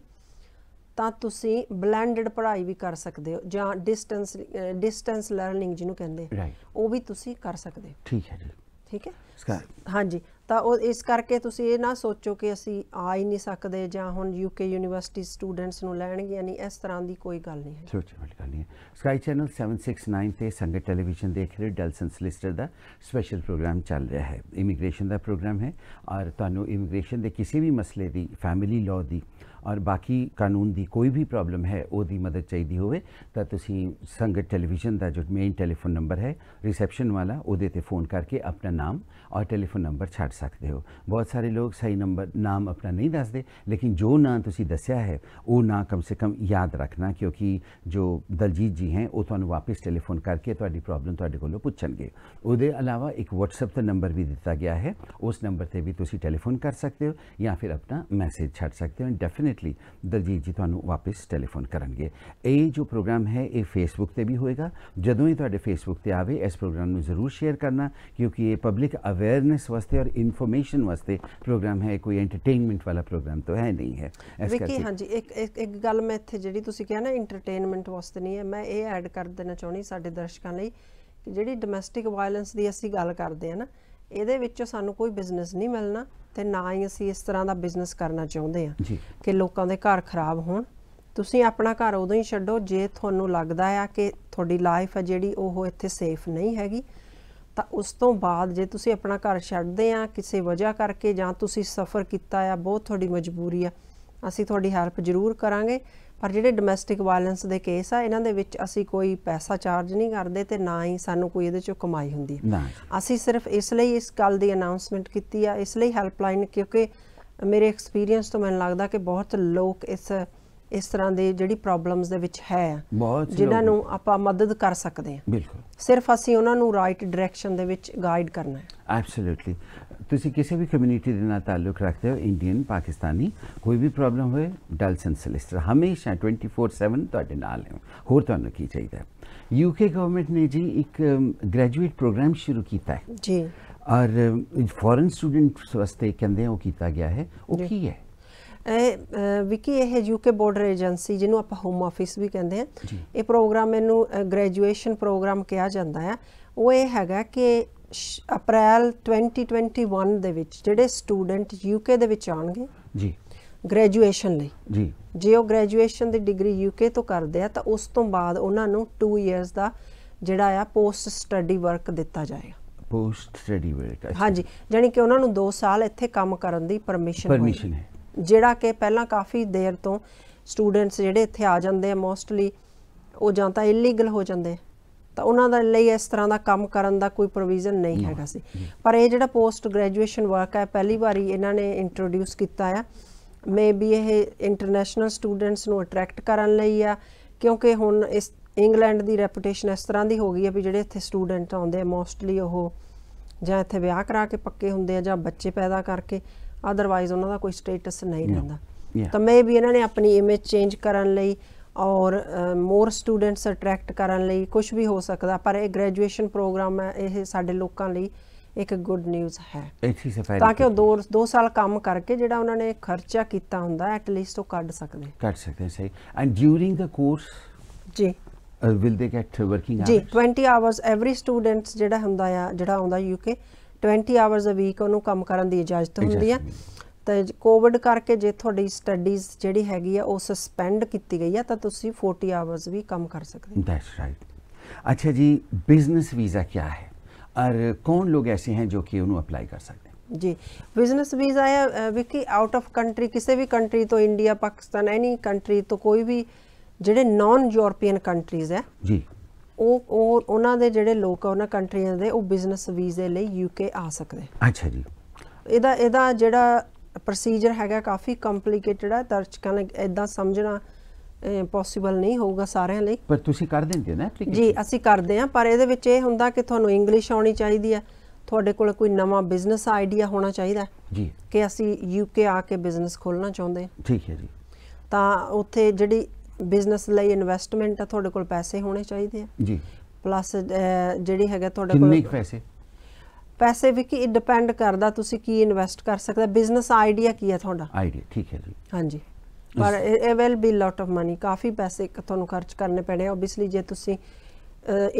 ਤਾਂ ਤੁਸੀਂ ਬਲੈਂਡਡ ਪੜ੍ਹਾਈ ਵੀ ਕਰ ਸਕਦੇ ਹੋ ਜਾਂ ਡਿਸਟੈਂਸ ਡਿਸਟੈਂਸ ਲਰਨਿੰਗ ਜਿਹਨੂੰ ਕਹਿੰਦੇ ਉਹ ਵੀ ਤੁਸੀਂ ਕਰ ਸਕਦੇ ਠੀਕ ਹੈ ਜੀ ਠੀਕ ਹੈ ਹਾਂਜੀ ਤਾਂ ਉਹ ਇਸ ਕਰਕੇ ਤੁਸੀਂ ਇਹ ਨਾ ਸੋਚੋ ਕਿ ਅਸੀਂ ਆ ਹੀ ਨਹੀਂ ਸਕਦੇ ਜਾਂ ਹੁਣ ਯੂਕੇ ਯੂਨੀਵਰਸਿਟੀ ਸਟੂਡੈਂਟਸ ਨੂੰ ਲੈਣਗੇ ਯਾਨੀ ਇਸ ਤਰ੍ਹਾਂ ਦੀ ਕੋਈ ਗੱਲ ਨਹੀਂ ਹੈ ਸੋਚਣ ਵਾਲੀ ਗੱਲ ਨਹੀਂ ਹੈ ਸਕਾਈ ਚੈਨਲ 769 ਤੇ ਸੰਗਤ ਟੈਲੀਵਿਜ਼ਨ ਦੇਖ ਰਹੇ ਡੈਲਸਨ ਸਲਿਸਟਰ ਦਾ ਸਪੈਸ਼ਲ ਪ੍ਰੋਗਰਾਮ ਚੱਲ ਰਿਹਾ ਹੈ ਇਮੀਗ੍ਰੇਸ਼ਨ ਦਾ ਪ੍ਰੋਗਰਾਮ ਹੈ ਔਰ ਤੁਹਾਨੂੰ ਇਮੀਗ੍ਰੇਸ਼ਨ ਦੇ ਕਿਸੇ ਵੀ ਮਸਲੇ ਦੀ ਫੈਮਿਲੀ ਲਾਅ ਦੀ और बाकी कानून की कोई भी प्रॉब्लम है वो मदद चाहिए होवे तो संघ टैलीविजन का जो मेन टैलीफोन नंबर है रिसैप्शन वाला वो फोन करके अपना नाम और टैलीफोन नंबर छड़ सकते हो बहुत सारे लोग सही नंबर नाम अपना नहीं दसते लेकिन जो ना तो दसिया है वो ना कम से कम याद रखना क्योंकि जो दलजीत जी हैं वो तो वापस टैलीफोन करके प्रॉब्लम थोड़े को पूछे वो अलावा एक वट्सअप का नंबर भी दिता गया है उस नंबर पर भी तुम टैलीफोन कर सकते हो या फिर अपना मैसेज छड़ सकते हो डेफिनेट ਡੈਫੀਨਿਟਲੀ ਦਲਜੀਤ ਜੀ ਤੁਹਾਨੂੰ ਵਾਪਸ ਟੈਲੀਫੋਨ ਕਰਨਗੇ ਇਹ ਜੋ ਪ੍ਰੋਗਰਾਮ ਹੈ ਇਹ ਫੇਸਬੁੱਕ ਤੇ ਵੀ ਹੋਏਗਾ ਜਦੋਂ ਹੀ ਤੁਹਾਡੇ ਫੇਸਬੁੱਕ ਤੇ ਆਵੇ ਇਸ ਪ੍ਰੋਗਰਾਮ ਨੂੰ ਜ਼ਰੂਰ ਸ਼ੇਅਰ ਕਰਨਾ ਕਿਉਂਕਿ ਇਹ ਪਬਲਿਕ ਅਵੇਅਰਨੈਸ ਵਾਸਤੇ ਔਰ ਇਨਫੋਰਮੇਸ਼ਨ ਵਾਸਤੇ ਪ੍ਰੋਗਰਾਮ ਹੈ ਕੋਈ ਐਂਟਰਟੇਨਮੈਂਟ ਵਾਲਾ ਪ੍ਰੋਗਰਾਮ ਤਾਂ ਹੈ ਨਹੀਂ ਹੈ ਇਸ ਕਰਕੇ ਹਾਂਜੀ ਇੱਕ ਇੱਕ ਗੱਲ ਮੈਂ ਇੱਥੇ ਜਿਹੜੀ ਤੁਸੀਂ ਕਿਹਾ ਨਾ ਐਂਟਰਟੇਨਮੈਂਟ ਵਾਸਤੇ ਨਹੀਂ ਹੈ ਮੈਂ ਇਹ ਐਡ ਕਰ ਦੇਣਾ ਚਾਹੁੰਦੀ ਸਾਡੇ ਦਰਸ਼ਕਾਂ ਲਈ ਕਿ ਜਿਹੜੀ ਡੋਮੈਸਟਿਕ ਵਾਇਲੈਂਸ ਦੀ ਅਸੀਂ ਗੱਲ ਕਰਦੇ ਆ ਨਾ ਇਹਦੇ ਵਿੱਚੋਂ ਸਾਨੂੰ ਕੋਈ ਬਿਜ਼ਨਸ ਨਹੀਂ ਮਿਲਣਾ ਤੇ ਨਾ ਹੀ ਅਸੀਂ ਇਸ ਤਰ੍ਹਾਂ ਦਾ ਬਿਜ਼ਨਸ ਕਰਨਾ ਚਾਹੁੰਦੇ ਆ ਕਿ ਲੋਕਾਂ ਦੇ ਘਰ ਖਰਾਬ ਹੋਣ ਤੁਸੀਂ ਆਪਣਾ ਘਰ ਉਦੋਂ ਹੀ ਛੱਡੋ ਜੇ ਤੁਹਾਨੂੰ ਲੱਗਦਾ ਆ ਕਿ ਤੁਹਾਡੀ ਲਾਈਫ ਆ ਜਿਹੜੀ ਉਹ ਇੱਥੇ ਸੇਫ ਨਹੀਂ ਹੈਗੀ ਤਾਂ ਉਸ ਤੋਂ ਬਾਅਦ ਜੇ ਤੁਸੀਂ ਆਪਣਾ ਘਰ ਛੱਡਦੇ ਆ ਕਿਸੇ ਵਜ੍ਹਾ ਕਰਕੇ ਜਾਂ ਤੁਸੀਂ ਸਫ਼ਰ ਕੀਤਾ ਆ ਬਹੁਤ ਤੁਹਾਡੀ ਮਜਬੂਰੀ ਆ ਅਸੀਂ ਤੁਹਾਡੀ ਹੈਲਪ ਜ਼ਰੂਰ ਕਰਾਂਗੇ ਪਰ ਜਿਹੜੇ ਡੋਮੈਸਟਿਕ ਵਾਇਲੈਂਸ ਦੇ ਕੇਸ ਆ ਇਹਨਾਂ ਦੇ ਵਿੱਚ ਅਸੀਂ ਕੋਈ ਪੈਸਾ ਚਾਰਜ ਨਹੀਂ ਕਰਦੇ ਤੇ ਨਾ ਹੀ ਸਾਨੂੰ ਕੋਈ ਇਹਦੇ ਚੋਂ ਕਮਾਈ ਹੁੰਦੀ ਅਸੀਂ ਸਿਰਫ ਇਸ ਲਈ ਇਸ ਗੱਲ ਦੀ ਅਨਾਉਂਸਮੈਂਟ ਕੀਤੀ ਆ ਇਸ ਲਈ ਹੈਲਪਲਾਈਨ ਕਿਉਂਕਿ ਮੇਰੇ ਐਕਸਪੀਰੀਅੰਸ ਤੋਂ ਮੈਨੂੰ ਲੱਗਦਾ ਕਿ ਬਹੁਤ ਲੋਕ ਇਸ ਇਸ ਤਰ੍ਹਾਂ ਦੇ ਜਿਹੜੀ ਪ੍ਰੋਬਲਮਸ ਦੇ ਵਿੱਚ ਹੈ ਜਿਨ੍ਹਾਂ ਨੂੰ ਆਪਾਂ ਮਦਦ ਕਰ ਸਕਦੇ ਹਾਂ ਬਿਲਕੁਲ ਸਿਰਫ ਅਸੀਂ ਉਹਨਾਂ ਨੂੰ ਰਾਈਟ ਡਾਇਰੈਕਸ਼ਨ ਦੇ ਵਿੱਚ ਗਾਈਡ ਕਰਨਾ ਹੈ ਐਬਸੋਲੂਟਲੀ ਤੁਸੀਂ ਕਿਸੇ ਵੀ ਕਮਿਊਨਿਟੀ ਦੇ ਨਾਲ ਤਾਲੁਕ ਰੱਖਦੇ ਹੋ ਇੰਡੀਅਨ ਪਾਕਿਸਤਾਨੀ ਕੋਈ ਵੀ ਪ੍ਰੋਬਲਮ ਹੋਏ ਡਲਸਨ ਸਲਿਸਟਰ ਹਮੇਸ਼ਾ 24/7 ਤੁਹਾਡੇ ਨਾਲ ਹੈ ਹੋਰ ਤੁਹਾਨੂੰ ਕੀ ਚਾਹੀਦਾ ਯੂਕੇ ਗਵਰਨਮੈਂਟ ਨੇ ਜੀ ਇੱਕ ਗ੍ਰੈਜੂਏਟ ਪ੍ਰੋਗਰਾਮ ਸ਼ੁਰੂ ਕੀਤਾ ਹੈ ਜੀ ਔਰ ਫੋਰਨ ਸਟੂਡੈਂਟਸ ਵਾਸਤੇ ਕਹਿੰਦੇ ਉਹ ਕੀਤਾ ਗਿਆ ਹੈ ਉਹ ਕੀ ਹੈ ਵਿਕੀ ਇਹ ਯੂਕੇ ਬਾਰਡਰ ਏਜੰਸੀ ਜਿਹਨੂੰ ਆਪਾਂ ਹੋਮ ਆਫਿਸ ਵੀ ਕਹਿੰਦੇ ਆ ਇਹ ਪ੍ਰੋਗਰਾਮ ਇਹਨੂੰ ਗ੍ਰੈਜੂਏਸ਼ਨ ਪ੍ਰੋਗਰਾਮ ਕਿਹਾ ਜਾਂਦਾ ਆ ਉਹ ਇਹ ਹੈਗਾ ਕਿ ਅਪ੍ਰੈਲ 2021 ਦੇ ਵਿੱਚ ਜਿਹੜੇ ਸਟੂਡੈਂਟ ਯੂਕੇ ਦੇ ਵਿੱਚ ਆਣਗੇ ਜੀ ਗ੍ਰੈਜੂਏਸ਼ਨ ਲਈ ਜੀ ਜੇ ਉਹ ਗ੍ਰੈਜੂਏਸ਼ਨ ਦੀ ਡਿਗਰੀ ਯੂਕੇ ਤੋਂ ਕਰਦੇ ਆ ਤਾਂ ਉਸ ਤੋਂ ਬਾਅਦ ਉਹਨਾਂ ਨੂੰ 2 ਇਅਰਸ ਦਾ ਜਿਹੜਾ ਆ ਪੋਸਟ ਸਟੱਡੀ ਵਰਕ ਦਿੱਤਾ ਜਾਏਗਾ ਪੋਸਟ ਸਟੱਡੀ ਵਰਕ ਹਾਂਜੀ ਜਾਨੀ ਕਿ ਉਹਨਾਂ ਨੂੰ 2 ਸਾਲ ਇੱਥੇ ਕੰਮ ਕਰਨ ਦੀ ਪਰਮਿਸ਼ਨ ਪਰਮਿਸ਼ਨ ਹੈ ਜਿਹੜਾ ਕਿ ਪਹਿਲਾਂ ਕਾਫੀ ਦੇਰ ਤੋਂ ਸਟੂਡੈਂਟਸ ਜਿਹੜੇ ਇੱਥੇ ਆ ਜਾਂਦੇ ਆ ਮੋਸਟਲੀ ਉਹ ਜਾਂ ਤਾਂ ਇਲੀਗਲ ਹੋ ਜਾਂਦੇ ਆ ਤਾਂ ਉਹਨਾਂ ਦੇ ਲਈ ਇਸ ਤਰ੍ਹਾਂ ਦਾ ਕੰਮ ਕਰਨ ਦਾ ਕੋਈ ਪ੍ਰੋਵੀਜ਼ਨ ਨਹੀਂ ਹੈਗਾ ਸੀ ਪਰ ਇਹ ਜਿਹੜਾ ਪੋਸਟ ਗ੍ਰੈਜੂਏਸ਼ਨ ਵਰਕ ਹੈ ਪਹਿਲੀ ਵਾਰੀ ਇਹਨਾਂ ਨੇ ਇੰਟਰੋਡਿਊਸ ਕੀਤਾ ਆ ਮੇਬੀ ਇਹ ਇੰਟਰਨੈਸ਼ਨਲ ਸਟੂਡੈਂਟਸ ਨੂੰ ਅਟਰੈਕਟ ਕਰਨ ਲਈ ਆ ਕਿਉਂਕਿ ਹੁਣ ਇਸ ਇੰਗਲੈਂਡ ਦੀ ਰੈਪਿਊਟੇਸ਼ਨ ਇਸ ਤਰ੍ਹਾਂ ਦੀ ਹੋ ਗਈ ਹੈ ਵੀ ਜਿਹੜੇ ਇੱਥੇ ਸਟੂਡੈਂਟ ਆਉਂਦੇ ਆ ਮੋਸਟਲੀ ਉਹ ਜਾਂ ਇੱਥੇ ਵਿਆਹ ਕਰਾ ਕੇ ਪੱਕੇ ਹੁੰਦੇ ਆ ਜਾਂ ਬੱਚੇ ਪੈਦਾ ਕਰਕੇ ਆਦਰਵਾਈਜ਼ ਉਹਨਾਂ ਦਾ ਕੋਈ ਸਟੇਟਸ ਨਹੀਂ ਰਹਿੰਦਾ ਤਾਂ ਮੇਬੀ ਇਹਨਾਂ ਨੇ ਆਪਣੀ ਇਮੇਜ ਚੇਂਜ ਕਰਨ ਲਈ ਔਰ ਮੋਰ ਸਟੂਡੈਂਟਸ ਅਟਰੈਕਟ ਕਰਨ ਲਈ ਕੁਝ ਵੀ ਹੋ ਸਕਦਾ ਪਰ ਇਹ ਗ੍ਰੈਜੂਏਸ਼ਨ ਪ੍ਰੋਗਰਾਮ ਹੈ ਇਹ ਸਾਡੇ ਲੋਕਾਂ ਲਈ ਇੱਕ ਗੁੱਡ ਨਿਊਜ਼ ਹੈ ਤਾਂ ਕਿ ਉਹ 2 ਸਾਲ ਕੰਮ ਕਰਕੇ ਜਿਹੜਾ ਉਹਨਾਂ ਨੇ ਖਰਚਾ ਕੀਤਾ ਹੁੰਦਾ ਐਟ ਲੀਸਟ ਉਹ ਕੱਢ ਸਕਦੇ ਕੱਢ ਸਕਦੇ ਸਹੀ ਐਂਡ ਡਿਊਰਿੰਗ ਦਾ ਕੋਰਸ ਜੀ will they get working hours ਜੀ 20 ਆਵਰਸ ਐਵਰੀ ਸਟੂਡੈਂਟਸ ਜਿਹੜਾ ਹੁੰਦਾ ਆ ਜਿਹੜਾ ਆਉਂਦਾ ਯੂਕੇ 20 ਆਵਰਸ ਅ ਵੀਕ ਉਹਨੂੰ ਕੰਮ ਕਰਨ ਦੀ ਇਜਾਜ਼ਤ ਹੁੰਦੀ ਆ ਤੇ ਕੋਵਿਡ ਕਰਕੇ ਜੇ ਤੁਹਾਡੀ ਸਟੱਡੀਜ਼ ਜਿਹੜੀ ਹੈਗੀ ਆ ਉਹ ਸਸਪੈਂਡ ਕੀਤੀ ਗਈ ਆ ਤਾਂ ਤੁਸੀਂ 40 ਆਵਰਸ ਵੀ ਕੰਮ ਕਰ ਸਕਦੇ ਹੋ ਦੈਟਸ ਰਾਈਟ ਅੱਛਾ ਜੀ ਬਿਜ਼ਨਸ ਵੀਜ਼ਾ ਕੀ ਹੈ और ਕੌਣ ਲੋਕ ਐਸੇ हैं ਜੋ ਕਿ ਉਹਨੂੰ ਅਪਲਾਈ ਕਰ ਸਕਦੇ ਜੀ ਬਿਜ਼ਨਸ ਵੀਜ਼ਾ ਹੈ ਵਿਕੀ ਆਊਟ ਆਫ ਕੰਟਰੀ ਕਿਸੇ ਵੀ ਕੰਟਰੀ ਤੋਂ ਇੰਡੀਆ ਪਾਕਿਸਤਾਨ ਐਨੀ ਕੰਟਰੀ ਤੋਂ ਕੋਈ ਵੀ ਜਿਹੜੇ ਨਾਨ ਯੂਰੋਪੀਅਨ ਕੰਟਰੀਜ਼ ਹੈ ਜੀ ਉਹ ਉਹ ਉਹਨਾਂ ਦੇ ਜਿਹੜੇ ਲੋਕ ਆ ਉਹਨਾਂ ਕੰਟਰੀਆਂ ਦੇ ਉਹ ਬਿਜ਼ਨਸ ਵੀਜ਼ੇ ਲਈ ਯੂਕੇ ਆ ਸਕਦੇ ਅੱਛਾ ਜੀ ਇਹਦਾ ਇਹਦਾ ਜਿਹੜਾ ਪ੍ਰੋਸੀਜਰ ਹੈਗਾ ਕਾਫੀ ਕੰਪਲਿਕੇਟਿਡ ਹੈ ਦਰਸ਼ਕਾਂ ਲਈ ਇਦਾਂ ਸਮਝਣਾ ਪੋਸੀਬਲ ਨਹੀਂ ਹੋਊਗਾ ਸਾਰਿਆਂ ਲਈ ਪਰ ਤੁਸੀਂ ਕਰ ਦਿੰਦੇ ਨਾ ਐਪਲੀਕੇਸ਼ਨ ਜੀ ਅਸੀਂ ਕਰਦੇ ਆ ਪਰ ਇਹਦੇ ਵਿੱਚ ਇਹ ਹੁੰਦਾ ਕਿ ਤੁਹਾਨੂੰ ਇੰਗਲਿਸ਼ ਆਉਣੀ ਚਾਹੀਦੀ ਹੈ ਤੁਹਾਡੇ ਕੋਲ ਕੋਈ ਨਵਾਂ ਬਿਜ਼ਨਸ ਆਈਡੀਆ ਹੋਣਾ ਚਾਹੀਦਾ ਜੀ ਕਿ ਅਸੀਂ ਯੂਕੇ ਆ ਕੇ ਬਿਜ਼ਨਸ ਖੋਲਣਾ ਚਾਹੁੰਦੇ ਠੀਕ ਹੈ ਜੀ ਤਾਂ ਉੱਥੇ ਜਿਹੜੀ ਬਿਜ਼ਨਸ ਲਈ ਇਨਵੈਸਟਮੈਂਟ ਆ ਤੁਹਾਡੇ ਕੋਲ ਪੈਸੇ ਹੋਣੇ ਚਾਹੀਦੇ ਆ ਜੀ ਪਲੱਸ ਜਿਹੜੀ ਹੈਗਾ ਤੁਹਾਡੇ ਕੋਲ ਕਿੰਨੇ ਪੈਸੇ ਪੈਸੇ ਵੀ ਕੀ ਡਿਪੈਂਡ ਕਰਦਾ ਤੁਸੀਂ ਕੀ ਇਨਵੈਸਟ ਕਰ ਸਕਦਾ ਬਿਜ਼ਨਸ ਆਈਡੀਆ ਕੀ ਹੈ ਤੁਹਾਡਾ ਆਈਡੀਆ ਠੀਕ ਹੈ ਜੀ ਹਾਂਜੀ ਪਰ ਇਹ will be lot of money ਕਾਫੀ ਪੈਸੇ ਤੁਹਾਨੂੰ ਖਰਚ ਕਰਨੇ ਪੈਣੇ ਆਬਵੀਅਸਲੀ ਜੇ ਤੁਸੀਂ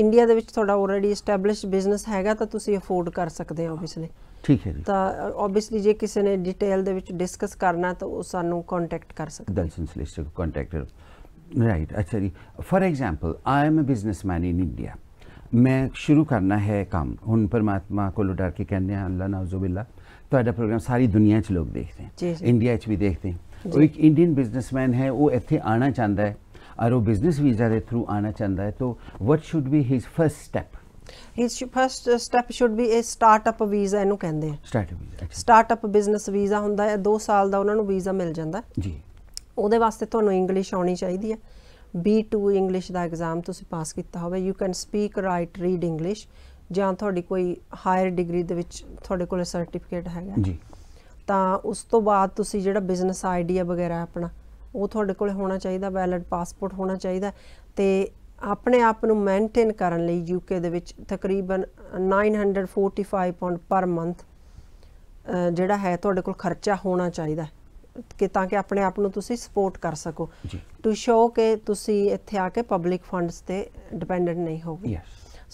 ਇੰਡੀਆ ਦੇ ਵਿੱਚ ਤੁਹਾਡਾ ਆਲਰੇਡੀ ਐਸਟੈਬਲਿਸ਼ਡ ਬਿਜ਼ਨਸ ਹੈਗਾ ਤਾਂ ਤੁਸੀਂ ਅਫੋਰਡ ਕਰ ਸਕਦੇ ਹੋ ਆਬਵੀਅਸਲੀ ਠੀਕ ਹੈ ਜੀ ਤਾਂ ਆਬਵੀਅਸਲੀ ਜੇ ਕਿਸੇ ਨੇ ਡਿਟੇਲ ਦੇ ਵਿੱਚ ਡਿਸਕਸ ਕਰਨਾ ਤਾਂ ਉਹ ਸਾਨੂੰ ਕੰਟੈਕਟ ਕਰ ਸਕਦਾ ਹੈ ਸਲਿਸਟਰ ਕੰਟੈਕਟ ਰਾਈਟ ਅੱਛਾ ਜੀ for example I a businessman in India ਮੈਂ ਸ਼ੁਰੂ ਕਰਨਾ ਹੈ ਕੰਮ ਹੁਣ ਪਰਮਾਤਮਾ ਕੋਲੋਂ ਡਰ ਕੇ ਕਹਿੰਦੇ ਆ ਅੱਲਾ ਨਾਜ਼ੁਬਿਲਲਾ ਤੁਹਾਡਾ ਪ੍ਰੋਗਰਾਮ ਸਾਰੀ ਦੁਨੀਆ 'ਚ ਲੋਕ ਦੇਖਦੇ ਨੇ ਇੰਡੀਆ 'ਚ ਵੀ ਦੇਖਦੇ ਨੇ ਉਹ ਇੱਕ ਇੰਡੀਅਨ ਬਿਜ਼ਨਸਮੈਨ ਹੈ ਉਹ ਇੱਥੇ ਆਣਾ ਚਾਹੁੰਦਾ ਹੈ ਔਰ ਉਹ ਬਿਜ਼ਨਸ ਵੀਜ਼ਾ ਦੇ ਥਰੂ ਆਣਾ ਚਾਹੁੰਦਾ ਹੈ ਤਾਂ what should be his first step his first step should be a startup visa ਇਹਨੂੰ ਕਹਿੰਦੇ ਆ startup visa startup business visa ਹੁੰਦਾ ਹੈ 2 ਸਾਲ ਦਾ ਉਹਨਾਂ ਨੂੰ ਵੀਜ਼ਾ ਮਿਲ ਜਾਂਦਾ ਜੀ ਉਹਦੇ ਵਾਸਤੇ ਤੁਹਾਨੂੰ ਇੰਗਲਿਸ਼ ਆਉਣੀ ਚਾਹੀਦੀ ਹੈ B2 ਇੰਗਲਿਸ਼ ਦਾ ਐਗਜ਼ਾਮ ਤੁਸੀਂ ਪਾਸ ਕੀਤਾ ਹੋਵੇ you can speak write read English ਜਾਂ ਤੁਹਾਡੀ ਕੋਈ ਹਾਇਰ ਡਿਗਰੀ ਦੇ ਵਿੱਚ ਤੁਹਾਡੇ ਕੋਲ ਸਰਟੀਫਿਕੇਟ ਹੈਗਾ ਜੀ ਤਾਂ ਉਸ ਤੋਂ ਬਾਅਦ ਤੁਸੀਂ ਜਿਹੜਾ ਬਿਜ਼ਨਸ ਆਈਡੀਆ ਵਗੈਰਾ ਆਪਣਾ ਉਹ ਤੁਹਾਡੇ ਕੋਲ ਹੋਣਾ ਚਾਹੀਦਾ ਵੈਲਿਡ ਪਾਸਪੋਰਟ ਹੋਣਾ ਚਾਹੀਦਾ ਤੇ ਆਪਣੇ ਆਪ ਨੂੰ ਮੇਨਟੇਨ ਕਰਨ ਲਈ ਯੂਕੇ ਦੇ ਵਿੱਚ ਤਕਰੀਬਨ 945 ਪੌਂਡ ਪਰ ਮੰਥ ਜਿਹੜਾ ਹੈ ਤੁਹਾਡੇ ਕੋਲ ਖਰਚਾ ਹੋਣਾ ਚਾਹੀਦਾ ਕਿ ਤਾਂ ਕਿ ਆਪਣੇ ਆਪ ਨੂੰ ਤੁਸੀਂ ਸਪੋਰਟ ਕਰ ਸਕੋ ਟੂ ਸ਼ੋ ਕਿ ਤੁਸੀਂ ਇੱਥੇ ਆ ਕੇ ਪਬਲਿਕ ਫੰਡਸ ਤੇ ਡਿਪੈਂਡੈਂਟ ਨਹੀਂ ਹੋਗੇ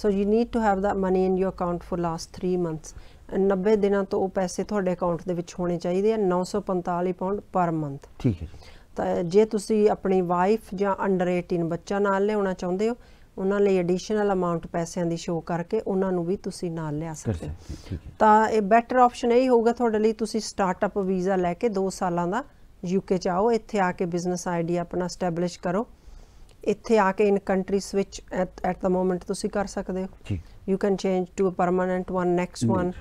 so you need to have the money in your account for last 3 months 90 ਦਿਨਾਂ ਤੋਂ ਉਹ ਪੈਸੇ ਤੁਹਾਡੇ ਅਕਾਊਂਟ ਦੇ ਵਿੱਚ ਹੋਣੇ ਚਾਹੀਦੇ ਆ 945 ਪਾਉਂਡ ਪਰ ਮੰਥ ਠੀਕ ਹੈ ਜੀ ਤਾਂ ਜੇ ਤੁਸੀਂ ਆਪਣੀ ਵਾਈਫ ਜਾਂ ਅੰਡਰ 18 ਬੱਚਾ ਨਾਲ ਲੈਣਾ ਚਾਹੁੰਦੇ ਹੋ ਉਹਨਾਂ ਲਈ ਐਡੀਸ਼ਨਲ ਅਮਾਉਂਟ ਪੈਸਿਆਂ ਦੀ ਸ਼ੋਅ ਕਰਕੇ ਉਹਨਾਂ ਨੂੰ ਵੀ ਤੁਸੀਂ ਨਾਲ ਲਿਆ ਸਕਦੇ ਤਾਂ ਇਹ ਬੈਟਰ ਆਪਸ਼ਨ ਇਹ ਹੋਊਗਾ ਤੁਹਾਡੇ ਲਈ ਤੁਸੀਂ ਸਟਾਰਟਅਪ ਵੀਜ਼ਾ ਲੈ ਕੇ 2 ਸਾਲਾਂ ਦਾ ਯੂਕੇ ਚ ਆਓ ਇੱਥੇ ਆ ਕੇ ਬਿਜ਼ਨਸ ਆਈਡੀਆ ਆਪਣਾ ਸਟੈਬਲਿਸ਼ ਕਰੋ ਇੱਥੇ ਆ ਕੇ in country switch at the moment ਤੁਸੀਂ ਕਰ ਸਕਦੇ ਹੋ you can change to a permanent one next one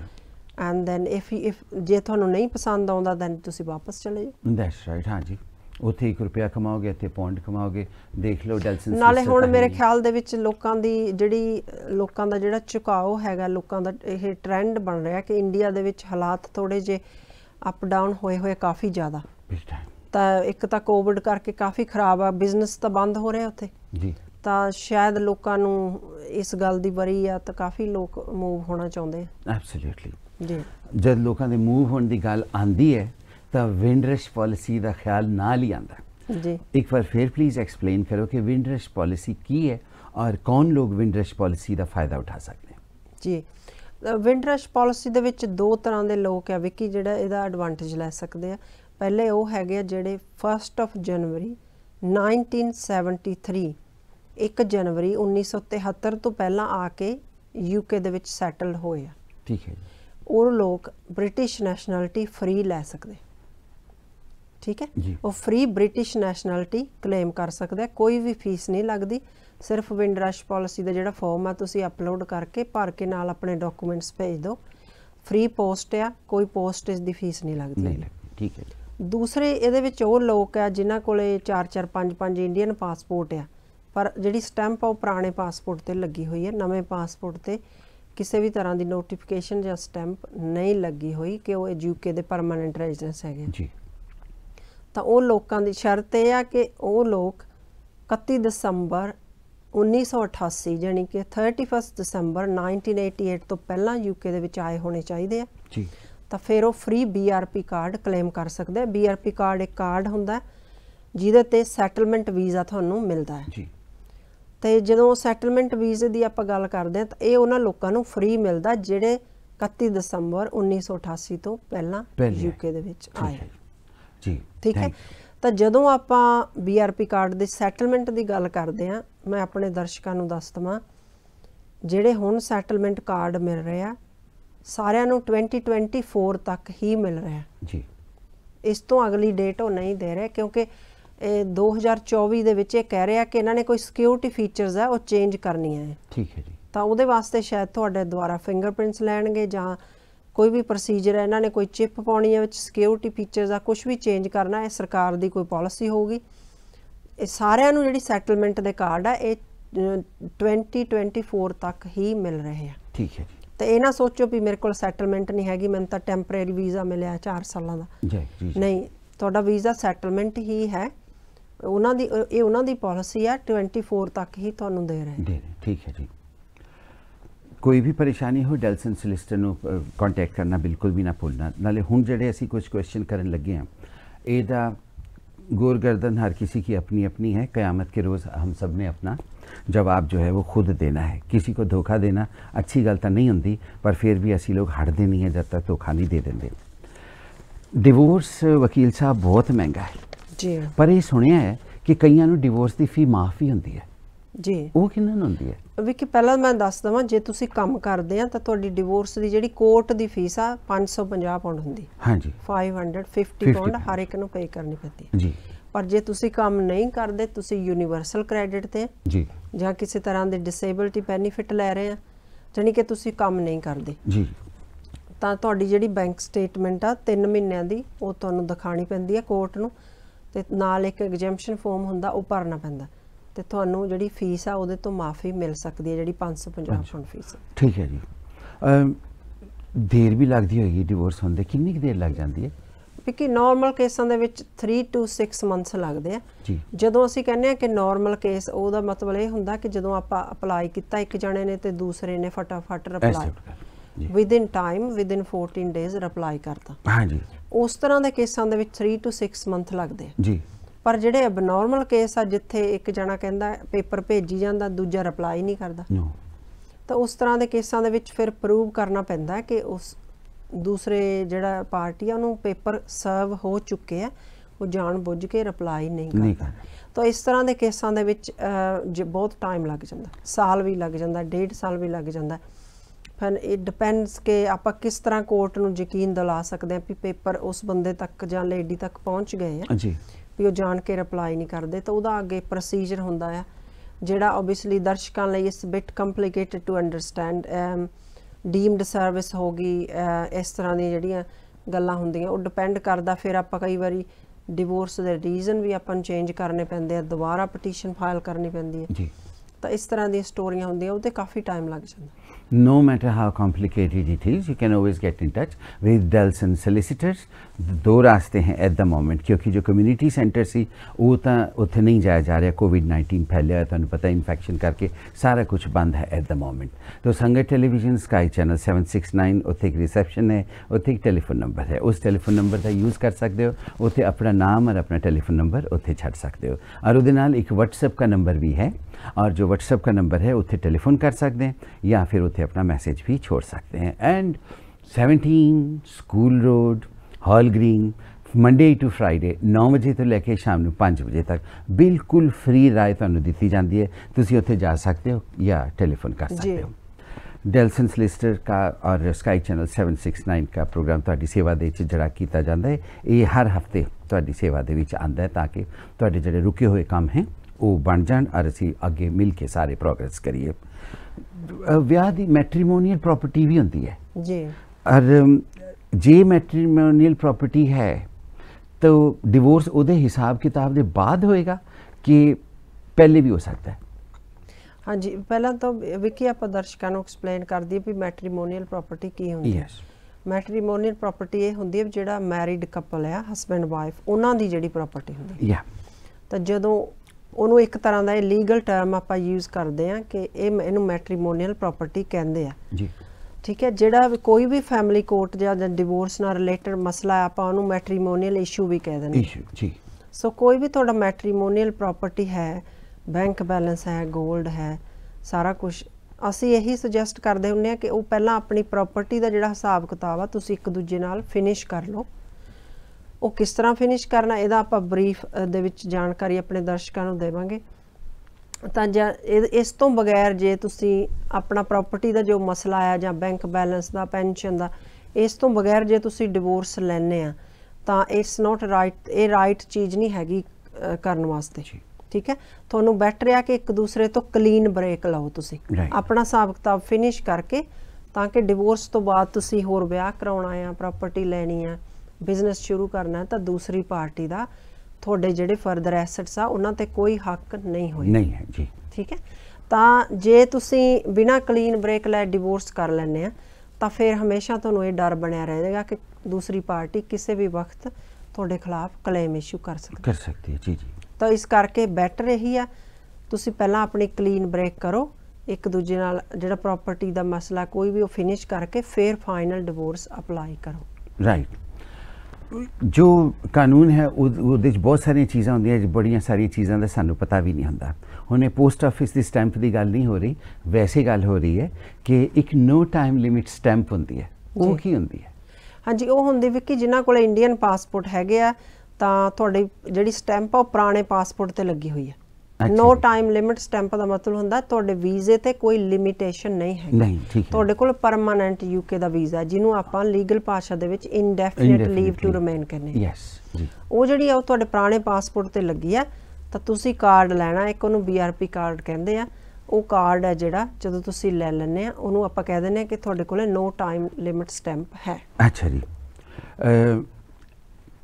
and then if if ਜੇ ਤੁਹਾਨੂੰ ਨਹੀਂ ਪਸੰਦ ਆਉਂਦਾ ਦੈਨ ਤੁਸੀਂ ਵਾਪਸ ਚਲੇ ਜਾਓ ਦੈਟਸ ਰਾਈਟ ਹਾਂਜੀ ਉੱਥੇ 1 ਰੁਪਿਆ ਕਮਾਓਗੇ ਇੱਥੇ ਪੌਂਡ ਕਮਾਓਗੇ ਦੇਖ ਲਓ ਡੈਲਸਨ ਨਾਲੇ ਹੁਣ ਮੇਰੇ ਖਿਆਲ ਦੇ ਵਿੱਚ ਲੋਕਾਂ ਦੀ ਜਿਹੜੀ ਲੋਕਾਂ ਦਾ ਜਿਹੜਾ ਝੁਕਾਓ ਹੈਗਾ ਲੋਕਾਂ ਦਾ ਇਹ ਟ੍ਰੈਂਡ ਬਣ ਰਿਹਾ ਕਿ ਇੰਡੀਆ ਦੇ ਵਿੱਚ ਹਾਲਾਤ ਥੋੜੇ ਜੇ ਅਪ ਡਾਊਨ ਹੋਏ ਹੋਏ ਕਾਫੀ ਜ਼ਿਆਦਾ ਤਾਂ ਇੱਕ ਤਾਂ ਕੋਵਿਡ ਕਰਕੇ ਕਾਫੀ ਖਰਾਬ ਆ ਬਿਜ਼ਨਸ ਤਾਂ ਬੰਦ ਹੋ ਰਿਹਾ ਉੱਥੇ ਜੀ ਤਾਂ ਸ਼ਾਇਦ ਲੋਕਾਂ ਨੂੰ ਇਸ ਗੱਲ ਦੀ ਬਰੀ ਆ ਤਾਂ ਕਾਫੀ ਲੋਕ ਮੂਵ ਹੋਣਾ ਚਾਹੁੰਦੇ ਆ ਐਬਸੋਲੂਟਲੀ ਜੀ ਜਦ ਲੋਕਾਂ ਦੇ ਮੂਵ ਹੋਣ ਦੀ ਗੱਲ ਆਂਦੀ ਹੈ ਤਾਂ ਵਿੰਡਰਸ਼ ਪਾਲਿਸੀ ਦਾ ਖਿਆਲ ਨਾ ਹੀ ਆਂਦਾ ਜੀ ਇੱਕ ਵਾਰ ਫੇਰ ਪਲੀਜ਼ ਐਕਸਪਲੇਨ ਕਰੋ ਕਿ ਵਿੰਡਰਸ਼ ਪਾਲਿਸੀ ਕੀ ਹੈ ਔਰ ਕੌਣ ਲੋਕ ਵਿੰਡਰਸ਼ ਪਾਲਿਸੀ ਦਾ ਫਾਇਦਾ ਉਠਾ ਸਕਦੇ ਜੀ ਵਿੰਡਰਸ਼ ਪਾਲਿਸੀ ਦੇ ਵਿੱਚ ਦੋ ਤਰ੍ਹਾਂ ਦੇ ਲੋਕ ਆ ਵਿੱਕੀ ਜਿਹੜਾ ਇਹਦਾ ਐਡਵਾਂਟੇਜ ਲੈ ਸਕਦੇ ਆ ਪਹਿਲੇ ਉਹ ਹੈਗੇ ਆ ਜਿਹੜੇ 1 ਆਫ ਜਨਵਰੀ 1973 1 ਜਨਵਰੀ 1973 ਤੋਂ ਪਹਿਲਾਂ ਆ ਕੇ ਯੂਕੇ ਦੇ ਵਿੱਚ ਸੈਟਲ ਹੋਏ ਆ ਠੀਕ ਹੈ ਜੀ ਉਹ ਲੋਕ ਬ੍ਰਿਟਿਸ਼ ਨੈਸ਼ਨੈਲਿਟੀ ਫ੍ਰੀ ਲੈ ਸਕਦੇ ਠੀਕ ਹੈ ਉਹ ਫ੍ਰੀ ਬ੍ਰਿਟਿਸ਼ ਨੈਸ਼ਨੈਲਿਟੀ ਕਲੇਮ ਕਰ ਸਕਦਾ ਕੋਈ ਵੀ ਫੀਸ ਨਹੀਂ ਲੱਗਦੀ ਸਿਰਫ ਵਿੰਡ ਰਸ਼ ਪਾਲਿਸੀ ਦਾ ਜਿਹੜਾ ਫਾਰਮ ਆ ਤੁਸੀਂ ਅਪਲੋਡ ਕਰਕੇ ਭਰ ਕੇ ਨਾਲ ਆਪਣੇ ਡਾਕੂਮੈਂਟਸ ਭੇਜ ਦਿਓ ਫ੍ਰੀ ਪੋਸਟ ਆ ਕੋਈ ਪੋਸਟੇਜ ਦੀ ਫੀਸ ਨਹੀਂ ਲੱਗਦੀ ਠੀਕ ਹੈ ਦੂਸਰੇ ਇਹਦੇ ਵਿੱਚ ਉਹ ਲੋਕ ਆ ਜਿਨ੍ਹਾਂ ਕੋਲੇ 4-4 5-5 ਇੰਡੀਅਨ ਪਾਸਪੋਰਟ ਆ ਪਰ ਜਿਹੜੀ ਸਟੈਂਪ ਆ ਉਹ ਪੁਰਾਣੇ ਪਾਸਪੋਰਟ ਤੇ ਲੱਗੀ ਹੋਈ ਹੈ ਨਵੇਂ ਪਾਸਪੋਰਟ ਤੇ ਕਿਸੇ ਵੀ ਤਰ੍ਹਾਂ ਦੀ ਨੋਟੀਫਿਕੇਸ਼ਨ ਜਾਂ ਸਟੈਂਪ ਨਹੀਂ ਲੱਗੀ ਹੋਈ ਕਿ ਉਹ ਯੂਕੇ ਦੇ ਪਰਮਨੈਂਟ ਰੈਜ਼ੀਡੈਂਸ ਹੈਗੇ ਜੀ ਤਾਂ ਉਹ ਲੋਕਾਂ ਦੀ ਸ਼ਰਤ ਇਹ ਆ ਕਿ ਉਹ ਲੋਕ 31 ਦਸੰਬਰ 1988 ਜਾਨੀ ਕਿ 31 ਦਸੰਬਰ 1988 ਤੋਂ ਪਹਿਲਾਂ ਯੂਕੇ ਦੇ ਵਿੱਚ ਆਏ ਹੋਣੇ ਚਾਹੀਦੇ ਆ ਜੀ ਤਾਂ ਫਿਰ ਉਹ ਫ੍ਰੀ ਬੀਆਰਪੀ ਕਾਰਡ ਕਲੇਮ ਕਰ ਸਕਦੇ ਆ ਬੀਆਰਪੀ ਕਾਰਡ ਇੱਕ ਕਾਰਡ ਹੁੰਦਾ ਜਿਹਦੇ ਤੇ ਸੈਟਲਮੈਂਟ ਵੀਜ਼ਾ ਤੁਹਾਨੂੰ ਮਿਲਦਾ ਹੈ ਜੀ ਤੇ ਜਦੋਂ ਸੈਟਲਮੈਂਟ ਵੀਜ਼ੇ ਦੀ ਆਪਾਂ ਗੱਲ ਕਰਦੇ ਆ ਤਾਂ ਇਹ ਉਹਨਾਂ ਲੋਕਾਂ ਨੂੰ ਫ੍ਰੀ ਮਿਲਦਾ ਜਿਹੜੇ 31 ਦਸੰਬਰ 1988 ਤੋਂ ਪਹਿਲਾਂ ਯੂਕੇ ਦੇ ਵਿੱਚ ਆਏ ਜੀ ਠੀਕ ਹੈ ਤਾਂ ਜਦੋਂ ਆਪਾਂ ਬੀਆਰਪੀ ਕਾਰਡ ਦੇ ਸੈਟਲਮੈਂਟ ਦੀ ਗੱਲ ਕਰਦੇ ਆ ਮੈਂ ਆਪਣੇ ਦਰਸ਼ਕਾਂ ਨੂੰ ਦੱਸ ਦਵਾਂ ਜਿਹੜੇ ਹੁਣ ਸੈਟਲਮੈਂਟ ਕਾਰਡ ਮਿਲ ਰਹੇ ਆ ਸਾਰਿਆਂ ਨੂੰ 2024 ਤੱਕ ਹੀ ਮਿਲ ਰਿਹਾ ਜੀ ਇਸ ਤੋਂ ਅਗਲੀ ਡੇਟ ਉਹ ਨਹੀਂ ਦੇ ਰਹੇ ਕਿਉਂਕਿ ਇਹ 2024 ਦੇ ਵਿੱਚ ਇਹ ਕਹਿ ਰਿਹਾ ਕਿ ਇਹਨਾਂ ਨੇ ਕੋਈ ਸਿਕਿਉਰਿਟੀ ਫੀਚਰਸ ਆ ਉਹ ਚੇਂਜ ਕਰਨੀਆਂ ਹੈ ਠੀਕ ਹੈ ਜੀ ਤਾਂ ਉਹਦੇ ਵਾਸਤੇ ਸ਼ਾਇਦ ਤੁਹਾਡੇ ਦੁਆਰਾ ਫਿੰਗਰਪ੍ਰਿੰਟਸ ਲੈਣਗੇ ਜਾਂ ਕੋਈ ਵੀ ਪ੍ਰੋਸੀਜਰ ਹੈ ਇਹਨਾਂ ਨੇ ਕੋਈ ਚਿਪ ਪਾਉਣੀ ਹੈ ਵਿੱਚ ਸਿਕਿਉਰਿਟੀ ਫੀਚਰਸ ਆ ਕੁਝ ਵੀ ਚੇਂਜ ਕਰਨਾ ਹੈ ਸਰਕਾਰ ਦੀ ਕੋਈ ਪਾਲਿਸੀ ਹੋਊਗੀ ਇਹ ਸਾਰਿਆਂ ਨੂੰ ਜਿਹੜੀ ਸੈਟਲਮੈਂਟ ਦੇ ਕਾਰਡ ਆ ਇਹ 2024 ਤੱਕ ਹੀ ਮਿਲ ਰਹੇ ਆ ਠੀਕ ਹੈ ਜੀ ਤੇ ਇਹ ਨਾ ਸੋਚੋ ਵੀ ਮੇਰੇ ਕੋਲ ਸੈਟਲਮੈਂਟ ਨਹੀਂ ਹੈਗੀ ਮੈਨੂੰ ਤਾਂ ਟੈਂਪਰੇਰੀ ਵੀਜ਼ਾ ਮਿਲਿਆ 4 ਸਾਲਾਂ ਦਾ ਜੀ ਜੀ ਨਹੀਂ ਤੁਹਾਡਾ ਵੀਜ਼ਾ ਸੈਟਲਮੈਂਟ ਹੀ ਹੈ ਉਹਨਾਂ ਦੀ ਇਹ ਉਹਨਾਂ ਦੀ ਪਾਲਿਸੀ ਆ 24 ਤੱਕ ਹੀ ਤੁਹਾਨੂੰ ਦੇ ਰਹੇ ਠੀਕ ਹੈ ਜੀ ਕੋਈ ਵੀ ਪਰੇਸ਼ਾਨੀ ਹੋ ਡੈਲਸਨ ਸਿਲਿਸਟਰ ਨੂੰ ਕੰਟੈਕਟ ਕਰਨਾ ਬਿਲਕੁਲ ਵੀ ਨਾ ਭੁੱਲਣਾ ਨਾਲੇ ਹੁਣ ਜਿਹੜੇ ਅਸੀਂ ਕੁਝ ਕੁਐਸਚਨ ਕਰਨ ਲੱਗੇ ਆ ਇਹਦਾ गोरगर्दन ਹਰ ਕਿਸੇ ਦੀ ਆਪਣੀ ਆਪਣੀ ਹੈ ਕਿਆਮਤ के ਰੋਜ਼ ਹਮ ਸਭ ਨੇ ਆਪਣਾ ਜਵਾਬ ਜੋ ਹੈ ਉਹ ਖੁਦ ਦੇਣਾ ਹੈ ਕਿਸੇ ਕੋ ਧੋਖਾ ਦੇਣਾ ਅੱਛੀ ਗੱਲ ਤਾਂ ਨਹੀਂ ਹੁੰਦੀ ਪਰ ਫਿਰ ਵੀ ਅਸੀਂ ਲੋਕ हटते नहीं ਹੈ ਜਦ ਤੱਕ ਧੋਖਾ ਨਹੀਂ ਦੇ ਦਿੰਦੇ ਡਿਵੋਰਸ ਵਕੀਲ ਸਾਹਿਬ ਬਹੁਤ ਮਹਿੰਗਾ ਹੈ ਜੀ ਪਰ ਇਹ ਸੁਣਿਆ ਹੈ ਕਿ ਕਈਆਂ ਨੂੰ ਡਿਵੋਰਸ ਦੀ ਫੀ ਮਾਫੀ ਹੁੰਦੀ ਹੈ ਜੀ ਉਹ ਕਿੰਨਾ ਹੁੰਦੀ ਹੈ ਵੀ ਕਿ ਪਹਿਲਾਂ ਮੈਂ ਦੱਸ ਦਵਾਂ ਜੇ ਤੁਸੀਂ ਕੰਮ ਕਰਦੇ ਆ ਤਾਂ ਤੁਹਾਡੀ ਡਿਵੋਰਸ ਦੀ ਜਿਹੜੀ ਕੋਰਟ ਦੀ ਫੀਸ ਆ 550 ਪਾਉਂਡ ਹੁੰਦੀ ਹਾਂਜੀ 550 ਪਾਉਂਡ ਹਰ ਇੱਕ ਨੂੰ ਪੇ ਕਰਨੀ ਪੈਂਦੀ ਹੈ ਜੀ ਪਰ ਜੇ ਤੁਸੀਂ ਕੰਮ ਨਹੀਂ ਕਰਦੇ ਤੁਸੀਂ ਯੂਨੀਵਰਸਲ ਕ੍ਰੈਡਿਟ ਤੇ ਜੀ ਜਾਂ ਕਿਸੇ ਤਰ੍ਹਾਂ ਦੇ ਡਿਸੇਬਿਲਟੀ ਬੈਨੀਫਿਟ ਲੈ ਰਹੇ ਆ ਜਾਨੀ ਕਿ ਤੁਸੀਂ ਕੰਮ ਨਹੀਂ ਕਰਦੇ ਜੀ ਤਾਂ ਤੁਹਾਡੀ ਜਿਹੜੀ ਬੈਂਕ ਸਟੇਟਮੈਂਟ ਆ 3 ਮਹੀਨਿਆਂ ਦੀ ਉਹ ਤੁਹਾਨੂੰ ਦਿਖਾਣੀ ਪੈਂਦੀ ਹੈ ਕੋਰਟ ਨੂੰ ਤੇ ਨਾਲ ਇੱਕ ਐਗਜ਼ੈਂਪਸ਼ਨ ਫਾਰਮ ਹੁੰਦਾ ਉਹ ਭਰਨਾ ਪੈਂਦਾ ਤੇ ਤੁਹਾਨੂੰ ਜਿਹੜੀ ਫੀਸ ਆ ਉਹਦੇ ਤੋਂ ਮਾਫੀ ਮਿਲ ਸਕਦੀ ਹੈ ਜਿਹੜੀ 550 ਪਾਉਂਡ ਫੀਸ ਠੀਕ ਹੈ ਜੀ ਦੇਰ ਵੀ ਲੱਗਦੀ ਹੋਏਗੀ ਡਿਵੋਰਸ ਹੁੰਦੇ ਕਿੰਨੀ ਕੁ ਦੇਰ ਲੱਗ ਜਾਂਦੀ ਹੈ ਕਿ ਨਾਰਮਲ ਕੇਸਾਂ ਦੇ ਵਿੱਚ 3 ਟੂ 6 ਮੰਥਸ ਲੱਗਦੇ ਆ ਜਦੋਂ ਅਸੀਂ ਕਹਿੰਦੇ ਆ ਕਿ ਨਾਰਮਲ ਕੇਸ ਉਹਦਾ ਮਤਲਬ ਇਹ ਹੁੰਦਾ ਕਿ ਜਦੋਂ ਆਪਾਂ ਅਪਲਾਈ ਕੀਤਾ ਇੱਕ ਜਣੇ ਨੇ ਤੇ ਦੂਸਰੇ ਨੇ ਫਟਾਫਟ reply within time within 14 days reply ਕਰਤਾ ਹਾਂਜੀ ਉਸ ਤਰ੍ਹਾਂ ਦੇ ਕੇਸਾਂ ਦੇ ਵਿੱਚ 3 ਟੂ 6 ਮੰਥ ਲੱਗਦੇ ਆ ਜੀ ਪਰ ਜਿਹੜੇ ਅਬਨੋਰਮਲ ਕੇਸ ਆ ਜਿੱਥੇ ਇੱਕ ਜਣਾ ਕਹਿੰਦਾ ਪੇਪਰ ਭੇਜੀ ਜਾਂਦਾ ਦੂਜਾ ਰਿਪਲਾਈ ਨਹੀਂ ਕਰਦਾ ਤਾਂ ਉਸ ਤਰ੍ਹਾਂ ਦੇ ਕੇਸਾਂ ਦੇ ਵਿੱਚ ਫਿਰ ਪ੍ਰੂਵ ਕਰਨਾ ਪੈਂਦਾ ਕਿ ਉਸ ਦੂਸਰੇ ਜਿਹੜਾ ਪਾਰਟੀ ਆ ਉਹਨੂੰ ਪੇਪਰ ਸਰਵ ਹੋ ਚੁੱਕੇ ਆ ਉਹ ਜਾਣ ਬੁੱਝ ਕੇ ਰਿਪਲਾਈ ਨਹੀਂ ਕਰਦਾ ਤਾਂ ਇਸ ਤਰ੍ਹਾਂ ਦੇ ਕੇਸਾਂ ਦੇ ਵਿੱਚ ਜੇ ਬਹੁਤ ਟਾਈਮ ਲੱਗ ਜਾਂਦਾ ਸਾਲ ਵੀ ਲੱਗ ਜਾਂਦਾ ਡੇਢ ਸਾਲ ਵੀ ਲੱਗ ਜਾਂਦਾ ਫਿਰ ਇਟ ਡਿਪੈਂਡਸ ਕਿ ਆਪਾਂ ਕਿਸ ਤਰ੍ਹਾਂ ਕੋਰਟ ਨੂੰ ਯਕੀਨ ਦਿਲਾ ਸਕਦੇ ਆ ਕਿ ਪੇਪਰ ਉਸ ਬੰਦੇ ਤੱਕ ਜਾਂ ਲੇਡੀ ਤੱਕ ਪਹੁੰਚ ਗਏ ਆ ਜੀ ਵੀ ਉਹ ਜਾਣ ਕੇ ਰਿਪਲਾਈ ਨਹੀਂ ਕਰਦੇ ਤਾਂ ਉਹਦਾ ਅੱਗੇ ਪ੍ਰੋਸੀਜਰ ਹੁੰਦਾ ਆ ਜਿਹੜਾ ਆਬਵੀਅਸਲੀ ਦਰਸ਼ਕਾਂ ਲਈ is bit complicated to understand deemed service ਹੋ ਗਈ ਇਸ ਤਰ੍ਹਾਂ ਦੀ ਜਿਹੜੀਆਂ ਗੱਲਾਂ ਹੁੰਦੀਆਂ ਉਹ ਡਿਪੈਂਡ ਕਰਦਾ ਫਿਰ ਆਪਾਂ ਕਈ ਵਾਰੀ ਡਿਵੋਰਸ ਦੇ ਰੀਜ਼ਨ ਵੀ ਆਪਾਂ ਨੂੰ ਚੇਂਜ ਕਰਨੇ ਪੈਂਦੇ ਆ ਦੁਬਾਰਾ ਪਟੀਸ਼ਨ ਫਾਈਲ ਕਰਨੀ ਪੈਂਦੀ ਹੈ ਜੀ ਤਾਂ ਇਸ ਤਰ੍ਹਾਂ ਦੀਆਂ ਸਟੋਰੀਆਂ ਹੁੰਦੀਆਂ ਉਹਦੇ ਕਾਫੀ ਟਾਈਮ ਲੱਗ ਜਾਂਦਾ no matter how complicated it is you can always get in touch with Dales and solicitors दो रास्ते हैं एट द मोमेंट क्योंकि जो कम्युनिटी सेंटर सी वो तो उतने नहीं जाया जा रहा कोविड नाइनटीन फैलिया तो पता इन्फेक्शन करके सारा कुछ बंद है एट द मोमेंट तो Sangat television Sky channel seven six nine उत्थे रिसेप्शन है उत्थे टेलीफोन नंबर है उस टेलीफोन नंबर का यूज़ कर सकते हो उत्थे अपना नाम और अपना टेलीफोन नंबर उत्थे छड़ सकते हो और वो एक वट्सएप का नंबर भी है ਔਰ ਜੋ WhatsApp ਦਾ ਨੰਬਰ ਹੈ ਉੱਥੇ ਟੈਲੀਫੋਨ ਕਰ ਸਕਦੇ ਹਾਂ ਜਾਂ ਫਿਰ ਉੱਥੇ ਆਪਣਾ ਮੈਸੇਜ ਵੀ ਛੋੜ ਸਕਦੇ ਹਾਂ and 17 school road Hall Green Monday to Friday 9 ਵਜੇ ਤੋਂ ਲੈ ਕੇ ਸ਼ਾਮ ਨੂੰ 5 ਵਜੇ ਤੱਕ ਬਿਲਕੁਲ ਫ੍ਰੀ ਰਾਏ ਤੁਹਾਨੂੰ ਦਿੱਤੀ ਜਾਂਦੀ ਹੈ ਤੁਸੀਂ ਉੱਥੇ ਜਾ ਸਕਦੇ ਹੋ ਜਾਂ ਟੈਲੀਫੋਨ ਕਰ ਸਕਦੇ ਹੋ ਡੈਲਸਨ ਸਲਿਸਟਰ ਦਾ ਔਰ ਸਕਾਈ ਚੈਨਲ 769 ਦਾ ਪ੍ਰੋਗਰਾਮ ਤੁਹਾਡੀ ਸੇਵਾ ਦੇ ਵਿੱਚ ਜਿਹੜਾ ਕੀਤਾ ਜਾਂਦਾ ਹੈ ਇਹ ਹਰ ਹਫਤੇ ਤੁਹਾਡੀ ਸੇਵਾ ਦੇ ਵਿੱਚ ਆਂਦਾ ਹੈ ਤਾਂ ਕਿ ਤੁਹਾਡੇ ਜਿਹੜੇ ਰੁਕੇ ਹੋਏ ਕੰਮ ਹੈ ਉਹ ਬਣ ਜਾਣ ਅਰ ਅਸੀਂ ਅੱਗੇ ਮਿਲ ਕੇ ਸਾਰੇ ਪ੍ਰੋਗਰੈਸ ਕਰੀਏ ਵਿਆਹ ਦੀ ਮੈਟ੍ਰੀਮੋਨੀਅਲ ਪ੍ਰਾਪਰਟੀ ਵੀ ਹੁੰਦੀ ਹੈ ਜੀ ਅਰ ਜੇ ਮੈਟ੍ਰੀਮੋਨੀਅਲ ਪ੍ਰਾਪਰਟੀ ਹੈ ਤਾਂ ਡਿਵੋਰਸ ਉਹਦੇ ਹਿਸਾਬ ਕਿਤਾਬ ਦੇ ਬਾਅਦ ਹੋਏਗਾ ਕਿ ਪਹਿਲੇ ਵੀ ਹੋ ਸਕਦਾ ਹੈ ਹਾਂਜੀ ਪਹਿਲਾਂ ਤਾਂ ਵਿਕੀ ਆਪਾਂ ਦਰਸ਼ਕਾਂ ਨੂੰ ਐਕਸਪਲੇਨ ਕਰਦੀ ਵੀ ਮੈਟ੍ਰੀਮੋਨੀਅਲ ਪ੍ਰਾਪਰਟੀ ਕੀ ਹੁੰਦੀ ਹੈ ਮੈਟ੍ਰਿਮੋਨੀਅਲ ਮੈਟ੍ਰੀਮੋਨੀਅਲ ਪ੍ਰਾਪਰਟੀ ਇਹ ਹੁੰਦੀ ਹੈ ਜਿਹੜਾ ਮੈਰਿਡ ਕਪਲ ਆ ਹਸਬੰਡ ਵਾਈਫ ਉਹਨਾਂ ਦੀ ਜਿਹੜੀ ਪ੍ਰਾਪਰਟੀ ਹੁੰਦੀ ਹੈ ਯਾ ਤਾਂ ਜਦੋਂ ਉਹਨੂੰ ਇੱਕ ਤਰ੍ਹਾਂ ਦਾ ਇਹ ਲੀਗਲ ਟਰਮ ਆਪਾਂ ਯੂਜ਼ ਕਰਦੇ ਆ ਕਿ ਇਹ ਇਹਨੂੰ ਮੈਟ੍ਰੀਮੋਨੀਅਲ ਪ੍ਰਾਪਰਟੀ ਕਹਿੰਦੇ ਆ ਜੀ ਠੀਕ ਹੈ ਜਿਹੜਾ ਕੋਈ ਵੀ ਫੈਮਿਲੀ ਕੋਰਟ ਜਾਂ ਡਿਵੋਰਸ ਨਾਲ ਰਿਲੇਟਡ ਮਸਲਾ ਆਪਾਂ ਉਹਨੂੰ ਮੈਟ੍ਰੀਮੋਨੀਅਲ ਇਸ਼ੂ ਵੀ ਕਹਿ ਦਿੰਦੇ ਇਸ਼ੂ ਜੀ ਸੋ ਕੋਈ ਵੀ ਤੁਹਾਡਾ ਮੈਟ੍ਰੀਮੋਨੀਅਲ ਪ੍ਰਾਪਰਟੀ ਹੈ ਬੈਂਕ ਬੈਲੈਂਸ ਹੈ 골ਡ ਹੈ ਸਾਰਾ ਕੁਝ ਅਸੀਂ ਇਹੀ ਸੁਜੈਸਟ ਕਰਦੇ ਹੁੰਨੇ ਆ ਕਿ ਉਹ ਪਹਿਲਾਂ ਆਪਣੀ ਪ੍ਰਾਪਰਟੀ ਦਾ ਜਿਹੜਾ ਹਿਸਾਬ ਕਿਤਾਬ ਆ ਤੁਸੀਂ ਇੱਕ ਦੂਜੇ ਨਾਲ ਫਿਨਿਸ਼ ਕਰ ਲਓ ਉਹ ਕਿਸ ਤਰ੍ਹਾਂ ਫਿਨਿਸ਼ ਕਰਨਾ ਇਹਦਾ ਆਪਾਂ ਬਰੀਫ ਦੇ ਵਿੱਚ ਜਾਣਕਾਰੀ ਆਪਣੇ ਦਰਸ਼ਕਾਂ ਨੂੰ ਦੇਵਾਂਗੇ ਤਾਂ ਇਸ ਤੋਂ ਬਗੈਰ ਜੇ ਤੁਸੀਂ ਆਪਣਾ ਪ੍ਰਾਪਰਟੀ ਦਾ ਜੋ ਮਸਲਾ ਆਇਆ ਜਾਂ ਬੈਂਕ ਬੈਲੈਂਸ ਦਾ ਪੈਨਸ਼ਨ ਦਾ ਇਸ ਤੋਂ ਬਗੈਰ ਜੇ ਤੁਸੀਂ ਡਿਵੋਰਸ ਲੈਣੇ ਆ ਤਾਂ ਇਟਸ ਨਾਟ ਰਾਈਟ ਇਹ ਰਾਈਟ ਚੀਜ਼ ਨਹੀਂ ਹੈਗੀ ਕਰਨ ਵਾਸਤੇ ਠੀਕ ਹੈ ਤੁਹਾਨੂੰ ਬੈਟਰ ਆ ਕਿ ਇੱਕ ਦੂਸਰੇ ਤੋਂ ਕਲੀਨ ਬ੍ਰੇਕ ਲਓ ਤੁਸੀਂ ਆਪਣਾ ਸਾਬਕਤਾ ਫਿਨਿਸ਼ ਕਰਕੇ ਤਾਂ ਕਿ ਡਿਵੋਰਸ ਤੋਂ ਬਾਅਦ ਤੁਸੀਂ ਹੋਰ ਵਿਆਹ ਕਰਾਉਣਾ ਆ ਪ੍ਰਾਪਰਟੀ ਲੈਣੀ ਆ ਬਿਜ਼ਨਸ ਸ਼ੁਰੂ ਕਰਨਾ ਤਾਂ ਦੂਸਰੀ ਪਾਰਟੀ ਦਾ ਤੁਹਾਡੇ ਜਿਹੜੇ ਫਰਦਰ ਐਸੈਟਸ ਆ ਉਹਨਾਂ ਤੇ ਕੋਈ ਹੱਕ ਨਹੀਂ ਹੋਏਗਾ ਨਹੀਂ ਹੈ ਜੀ ਠੀਕ ਹੈ ਤਾਂ ਜੇ ਤੁਸੀਂ ਬਿਨਾ ਕਲੀਨ ਬ੍ਰੇਕ ਲੈ ਡਿਵੋਰਸ ਕਰ ਲੈਣੇ ਆ ਤਾਂ ਫਿਰ ਹਮੇਸ਼ਾ ਤੁਹਾਨੂੰ ਇਹ ਡਰ ਬਣਿਆ ਰਹੇਗਾ ਕਿ ਦੂਸਰੀ ਪਾਰਟੀ ਕਿਸੇ ਵੀ ਵਕਤ ਤੁਹਾਡੇ ਖਿਲਾਫ ਕਲੇਮ ਇਸ਼ੂ ਕਰ ਸਕਦੀ ਕਰ ਸਕਦੀ ਹੈ ਜੀ ਜੀ ਤਾਂ ਇਸ ਕਰਕੇ ਬੈਟਰ ਇਹੀ ਆ ਤੁਸੀਂ ਪਹਿਲਾਂ ਆਪਣੀ ਕਲੀਨ ਬ੍ਰੇਕ ਕਰੋ ਇੱਕ ਦੂਜੇ ਨਾਲ ਜਿਹੜਾ ਪ੍ਰਾਪਰਟੀ ਦਾ ਮਸਲਾ ਕੋਈ ਵੀ ਉਹ ਫਿਨਿਸ਼ ਕਰਕੇ ਫਿਰ ਫਾਈਨਲ ਡਿਵੋਰਸ ਅਪਲਾਈ ਕਰੋ ਰਾਈਟ ਜੋ ਕਾਨੂੰਨ ਹੈ ਉਹਦੇ ਵਿੱਚ ਬਹੁਤ ਸਾਰੀਆਂ ਚੀਜ਼ਾਂ ਹੁੰਦੀਆਂ ਜਿ ਬੜੀਆਂ ਸਾਰੀਆਂ ਚੀਜ਼ਾਂ ਦਾ ਸਾਨੂੰ ਪਤਾ ਵੀ ਨਹੀਂ ਹੁੰਦਾ ਹੁਣੇ ਪੋਸਟ ਆਫਿਸ ਦੀ ਸਟੈਂਪ ਦੀ ਗੱਲ ਨਹੀਂ ਹੋ ਰਹੀ ਵੈਸੇ ਗੱਲ ਹੋ ਰਹੀ ਹੈ ਕਿ ਇੱਕ ਨੋ ਟਾਈਮ ਲਿਮਿਟ ਸਟੈਂਪ ਹੁੰਦੀ ਹੈ ਉਹ ਕੀ ਹੁੰਦੀ ਹੈ ਹਾਂਜੀ ਉਹ ਹੁੰਦੀ ਵੀ ਕਿ ਜਿਨ੍ਹਾਂ ਕੋਲ ਇੰਡੀਅਨ ਪਾਸਪੋਰਟ ਹੈਗੇ ਆ ਤਾਂ ਤੁਹਾਡੀ ਜਿਹੜੀ ਸਟੈਂਪ ਆ ਉਹ ਪੁਰਾਣੇ ਪਾਸਪੋਰਟ ਤੇ ਲੱਗੀ ਹੋਈ ਹੈ ਨੋ ਟਾਈਮ ਲਿਮਿਟ ਸਟੈਂਪ ਦਾ ਮਤਲਬ ਹੁੰਦਾ ਤੁਹਾਡੇ ਵੀਜ਼ੇ ਤੇ ਕੋਈ ਲਿਮਿਟੇਸ਼ਨ ਨਹੀਂ ਹੈ ਨਹੀਂ ਠੀਕ ਹੈ ਤੁਹਾਡੇ ਕੋਲ ਪਰਮਾਨੈਂਟ ਯੂਕੇ ਦਾ ਵੀਜ਼ਾ ਜਿਹਨੂੰ ਆਪਾਂ ਲੀਗਲ ਭਾਸ਼ਾ ਦੇ ਵਿੱਚ ਇਨਡੈਫੀਨਿਟ ਲੀਵ ਟੂ ਰਿਮੇਨ ਕਹਿੰਦੇ ਯੈਸ ਜੀ ਉਹ ਜਿਹੜੀ ਆ ਉਹ ਤੁਹਾਡੇ ਪੁਰਾਣੇ ਪਾਸਪੋਰਟ ਤੇ ਲੱਗੀ ਆ ਤਾਂ ਤੁਸੀਂ ਕਾਰਡ ਲੈਣਾ ਇੱਕ ਉਹਨੂੰ ਬੀਆਰਪੀ ਕਾਰਡ ਕਹਿੰਦੇ ਆ ਉਹ ਕਾਰਡ ਹੈ ਜਿਹੜਾ ਜਦੋਂ ਤੁਸੀਂ ਲੈ ਲੈਂਦੇ ਆ ਉਹਨੂੰ ਆਪਾਂ ਕਹਿ ਦਿੰਦੇ ਆ ਕਿ ਤੁਹਾਡੇ ਕੋਲੇ ਨੋ ਟਾਈਮ ਲਿਮਿਟ ਸਟੈਂਪ ਹੈ ਅੱਛਾ ਜੀ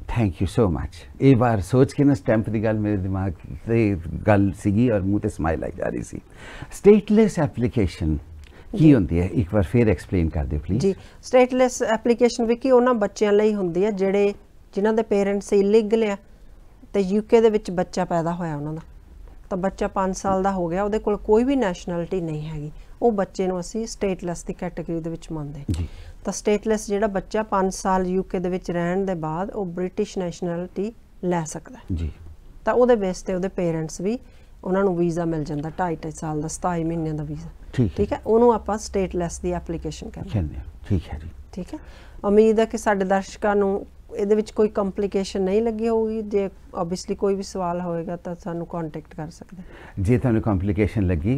ਥੈਂਕ ਯੂ ਸੋ ਮੱਚ ਇਹ ਵਾਰ ਸੋਚ ਕੇ ਨਾ ਸਟੈਂਪ ਦੀ ਗੱਲ ਮੇਰੇ ਦਿਮਾਗ ਤੇ ਗੱਲ ਸੀਗੀ ਔਰ ਮੂੰਹ ਤੇ ਸਮਾਈਲ ਆ ਜਾ ਰਹੀ ਸੀ ਸਟੇਟਲੈਸ ਐਪਲੀਕੇਸ਼ਨ ਕੀ ਹੁੰਦੀ ਹੈ ਇੱਕ ਵਾਰ ਫੇਰ ਐਕਸਪਲੇਨ ਕਰ ਦਿਓ ਪਲੀਜ਼ ਜੀ ਸਟੇਟਲੈਸ ਐਪਲੀਕੇਸ਼ਨ ਵੀ ਕੀ ਉਹਨਾਂ ਬੱਚਿਆਂ ਲਈ ਹੁੰਦੀ ਹੈ ਜਿਹੜੇ ਜਿਨ੍ਹਾਂ ਦੇ ਪੇਰੈਂਟਸ ਇਲੀਗਲ ਆ ਤੇ ਯੂਕੇ ਦੇ ਵਿੱਚ ਬੱਚਾ ਪੈਦਾ ਹੋਇਆ ਉਹਨਾਂ ਦਾ ਤਾਂ ਬੱਚਾ 5 ਸਾਲ ਦਾ ਹੋ ਗਿਆ ਉਹਦੇ ਕੋਲ ਕੋਈ ਵੀ ਨੈਸ਼ਨੈਲਿਟੀ ਨਹੀਂ ਹੈਗੀ ਉਹ ਬੱਚੇ ਨੂੰ ਅਸੀਂ ਸਟੇਟਲੈਸ ਦੀ ਕੈਟਾਗਰੀ ਦੇ ਵਿੱਚ ਮੰਨਦੇ ਜੀ ਤਾਂ ਸਟੇਟਲੈਸ ਜਿਹੜਾ ਬੱਚਾ 5 ਸਾਲ ਯੂਕੇ ਦੇ ਵਿੱਚ ਰਹਿਣ ਦੇ ਬਾਅਦ ਉਹ ਬ੍ਰਿਟਿਸ਼ ਨੈਸ਼ਨੈਲਿਟੀ ਲੈ ਸਕਦਾ ਜੀ ਤਾਂ ਉਹਦੇ ਬੇਸ ਤੇ ਉਹਦੇ ਪੇਰੈਂਟਸ ਵੀ ਉਹਨਾਂ ਨੂੰ ਵੀਜ਼ਾ ਮਿਲ ਜਾਂਦਾ 2.5 ਸਾਲ ਦਾ 27 ਮਹੀਨਿਆਂ ਦਾ ਵੀਜ਼ਾ ਠੀਕ ਹੈ ਉਹਨੂੰ ਆਪਾਂ ਸਟੇਟਲੈਸ ਦੀ ਐਪਲੀਕੇਸ਼ਨ ਕਹਿੰਦੇ ਹਾਂ ਠੀਕ ਹੈ ਜੀ ਠੀਕ ਹੈ ਉਮੀਦ ਹੈ ਕਿ ਸਾਡੇ ਦਰਸ਼ਕਾਂ ਨੂੰ ਇਹਦੇ ਵਿੱਚ ਕੋਈ ਕੰਪਲਿਕੇਸ਼ਨ ਨਹੀਂ ਲੱਗੀ ਹੋਊਗੀ ਜੇ ਆਬਵੀਅਸਲੀ ਕੋਈ ਵੀ ਸਵਾਲ ਹੋਏਗਾ ਤਾਂ ਸਾਨੂੰ ਕੰਟੈਕਟ ਕਰ ਸਕਦੇ ਜੇ ਤੁਹਾਨੂੰ ਕੰਪਲਿਕੇਸ਼ਨ ਲੱਗੀ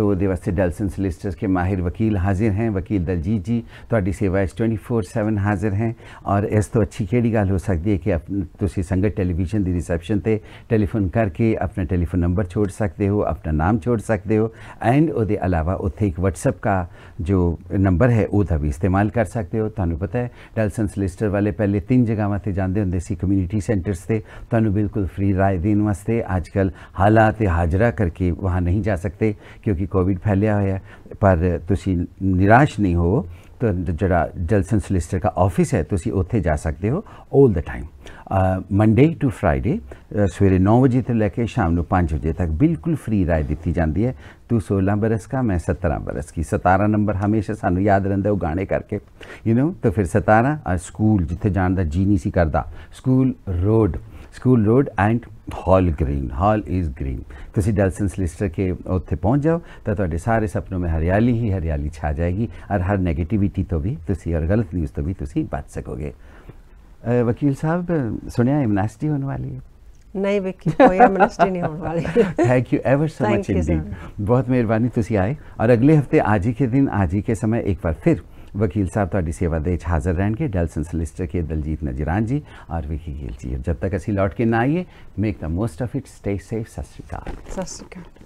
तो वास्ते डलसन सोलिसटर्स के माहिर वकील हाजिर हैं वकील दलजीत जी थोड़ी सेवा इस ट्वेंटी फोर सैवन हाजिर हैं और इस तो अच्छी कही गल हो सकती है कि आप तुम संगत टैलीविजन की रिसैप्शन से टैलीफोन करके अपना टैलीफोन नंबर छोड़ सकते हो अपना नाम छोड़ सकते हो एंड अलावा उ वट्सअप का जो नंबर है वह भी इस्तेमाल कर सकते हो तो पता है डलसन सिलिस्टर वाले पहले तीन जगहों से जाते होंगे सी कम्यूनिटी सेंटर्स से तो बिल्कुल फ्री राय देने वास्ते अजक हालात हाजरा करके वहाँ नहीं जा सकते क्योंकि ਕੋਵਿਡ ਫੈਲਿਆ ਹੋਇਆ ਪਰ ਤੁਸੀਂ ਨਿਰਾਸ਼ ਨਹੀਂ ਹੋ ਤਾਂ ਜਿਹੜਾ ਜਲਸਨ ਸਲਿਸਟਰ ਦਾ ਆਫਿਸ ਹੈ ਤੁਸੀਂ ਉੱਥੇ ਜਾ ਸਕਦੇ ਹੋ 올 ਦਾ ਟਾਈਮ ਮੰਡੇ ਟੂ ਫਰਾਈਡੇ ਸਵੇਰੇ 9 ਵਜੇ ਤੋਂ ਲੈ ਕੇ ਸ਼ਾਮ ਨੂੰ 5 ਵਜੇ ਤੱਕ ਬਿਲਕੁਲ ਫ੍ਰੀ ਰਾਏ ਦਿੱਤੀ ਜਾਂਦੀ ਹੈ ਤੂੰ 16 ਬਰਸ ਦਾ ਮੈਂ 17 ਬਰਸ ਕੀ 17 ਨੰਬਰ ਹਮੇਸ਼ਾ ਸਾਨੂੰ ਯਾਦ ਰਹਿੰਦਾ ਉਹ ਗਾਣੇ ਕਰਕੇ ਯੂ نو ਤਾਂ ਫਿਰ 17 ਸਕੂਲ ਜਿੱਥੇ ਜਾਣ ਦਾ ਜੀ ਨਹੀਂ ਸੀ ਕਰਦਾ school road school road and Hall Green Hall is Green तुम डेलसन सलिस्टर के उत्थे पहुँच जाओ तो थोड़े तो सारे सपनों में हरियाली ही हरियाली छा जाएगी और हर नैगेटिविटी तो भी तुसी और गलत न्यूज़ तो भी तुसी बच सकोगे वकील साहब सुनिया इमनास्टी होने वाली है नहीं कोई नहीं होने thank you ever so much बहुत मेहरबानी आए और अगले हफ्ते आज ही के दिन आज ही के समय एक बार फिर ਵਕੀਲ ਸਾਹਿਬ ਤੁਹਾਡੀ ਸੇਵਾ ਦੇ ਵਿੱਚ ਹਾਜ਼ਰ ਰਹਿਣਗੇ ਡੈਲਸਨ ਸਲਿਸਟਰ ਕੇ ਦਲਜੀਤ ਨਜਰਾਨ ਜੀ ਔਰ ਵਿਕੀ ਗਿਲ ਜੀ ਜਦ ਤੱਕ ਅਸੀਂ ਲੌਟ ਕੇ ਨਾ ਆਈਏ make the most of it stay safe ਸਤਿ ਸ਼੍ਰੀ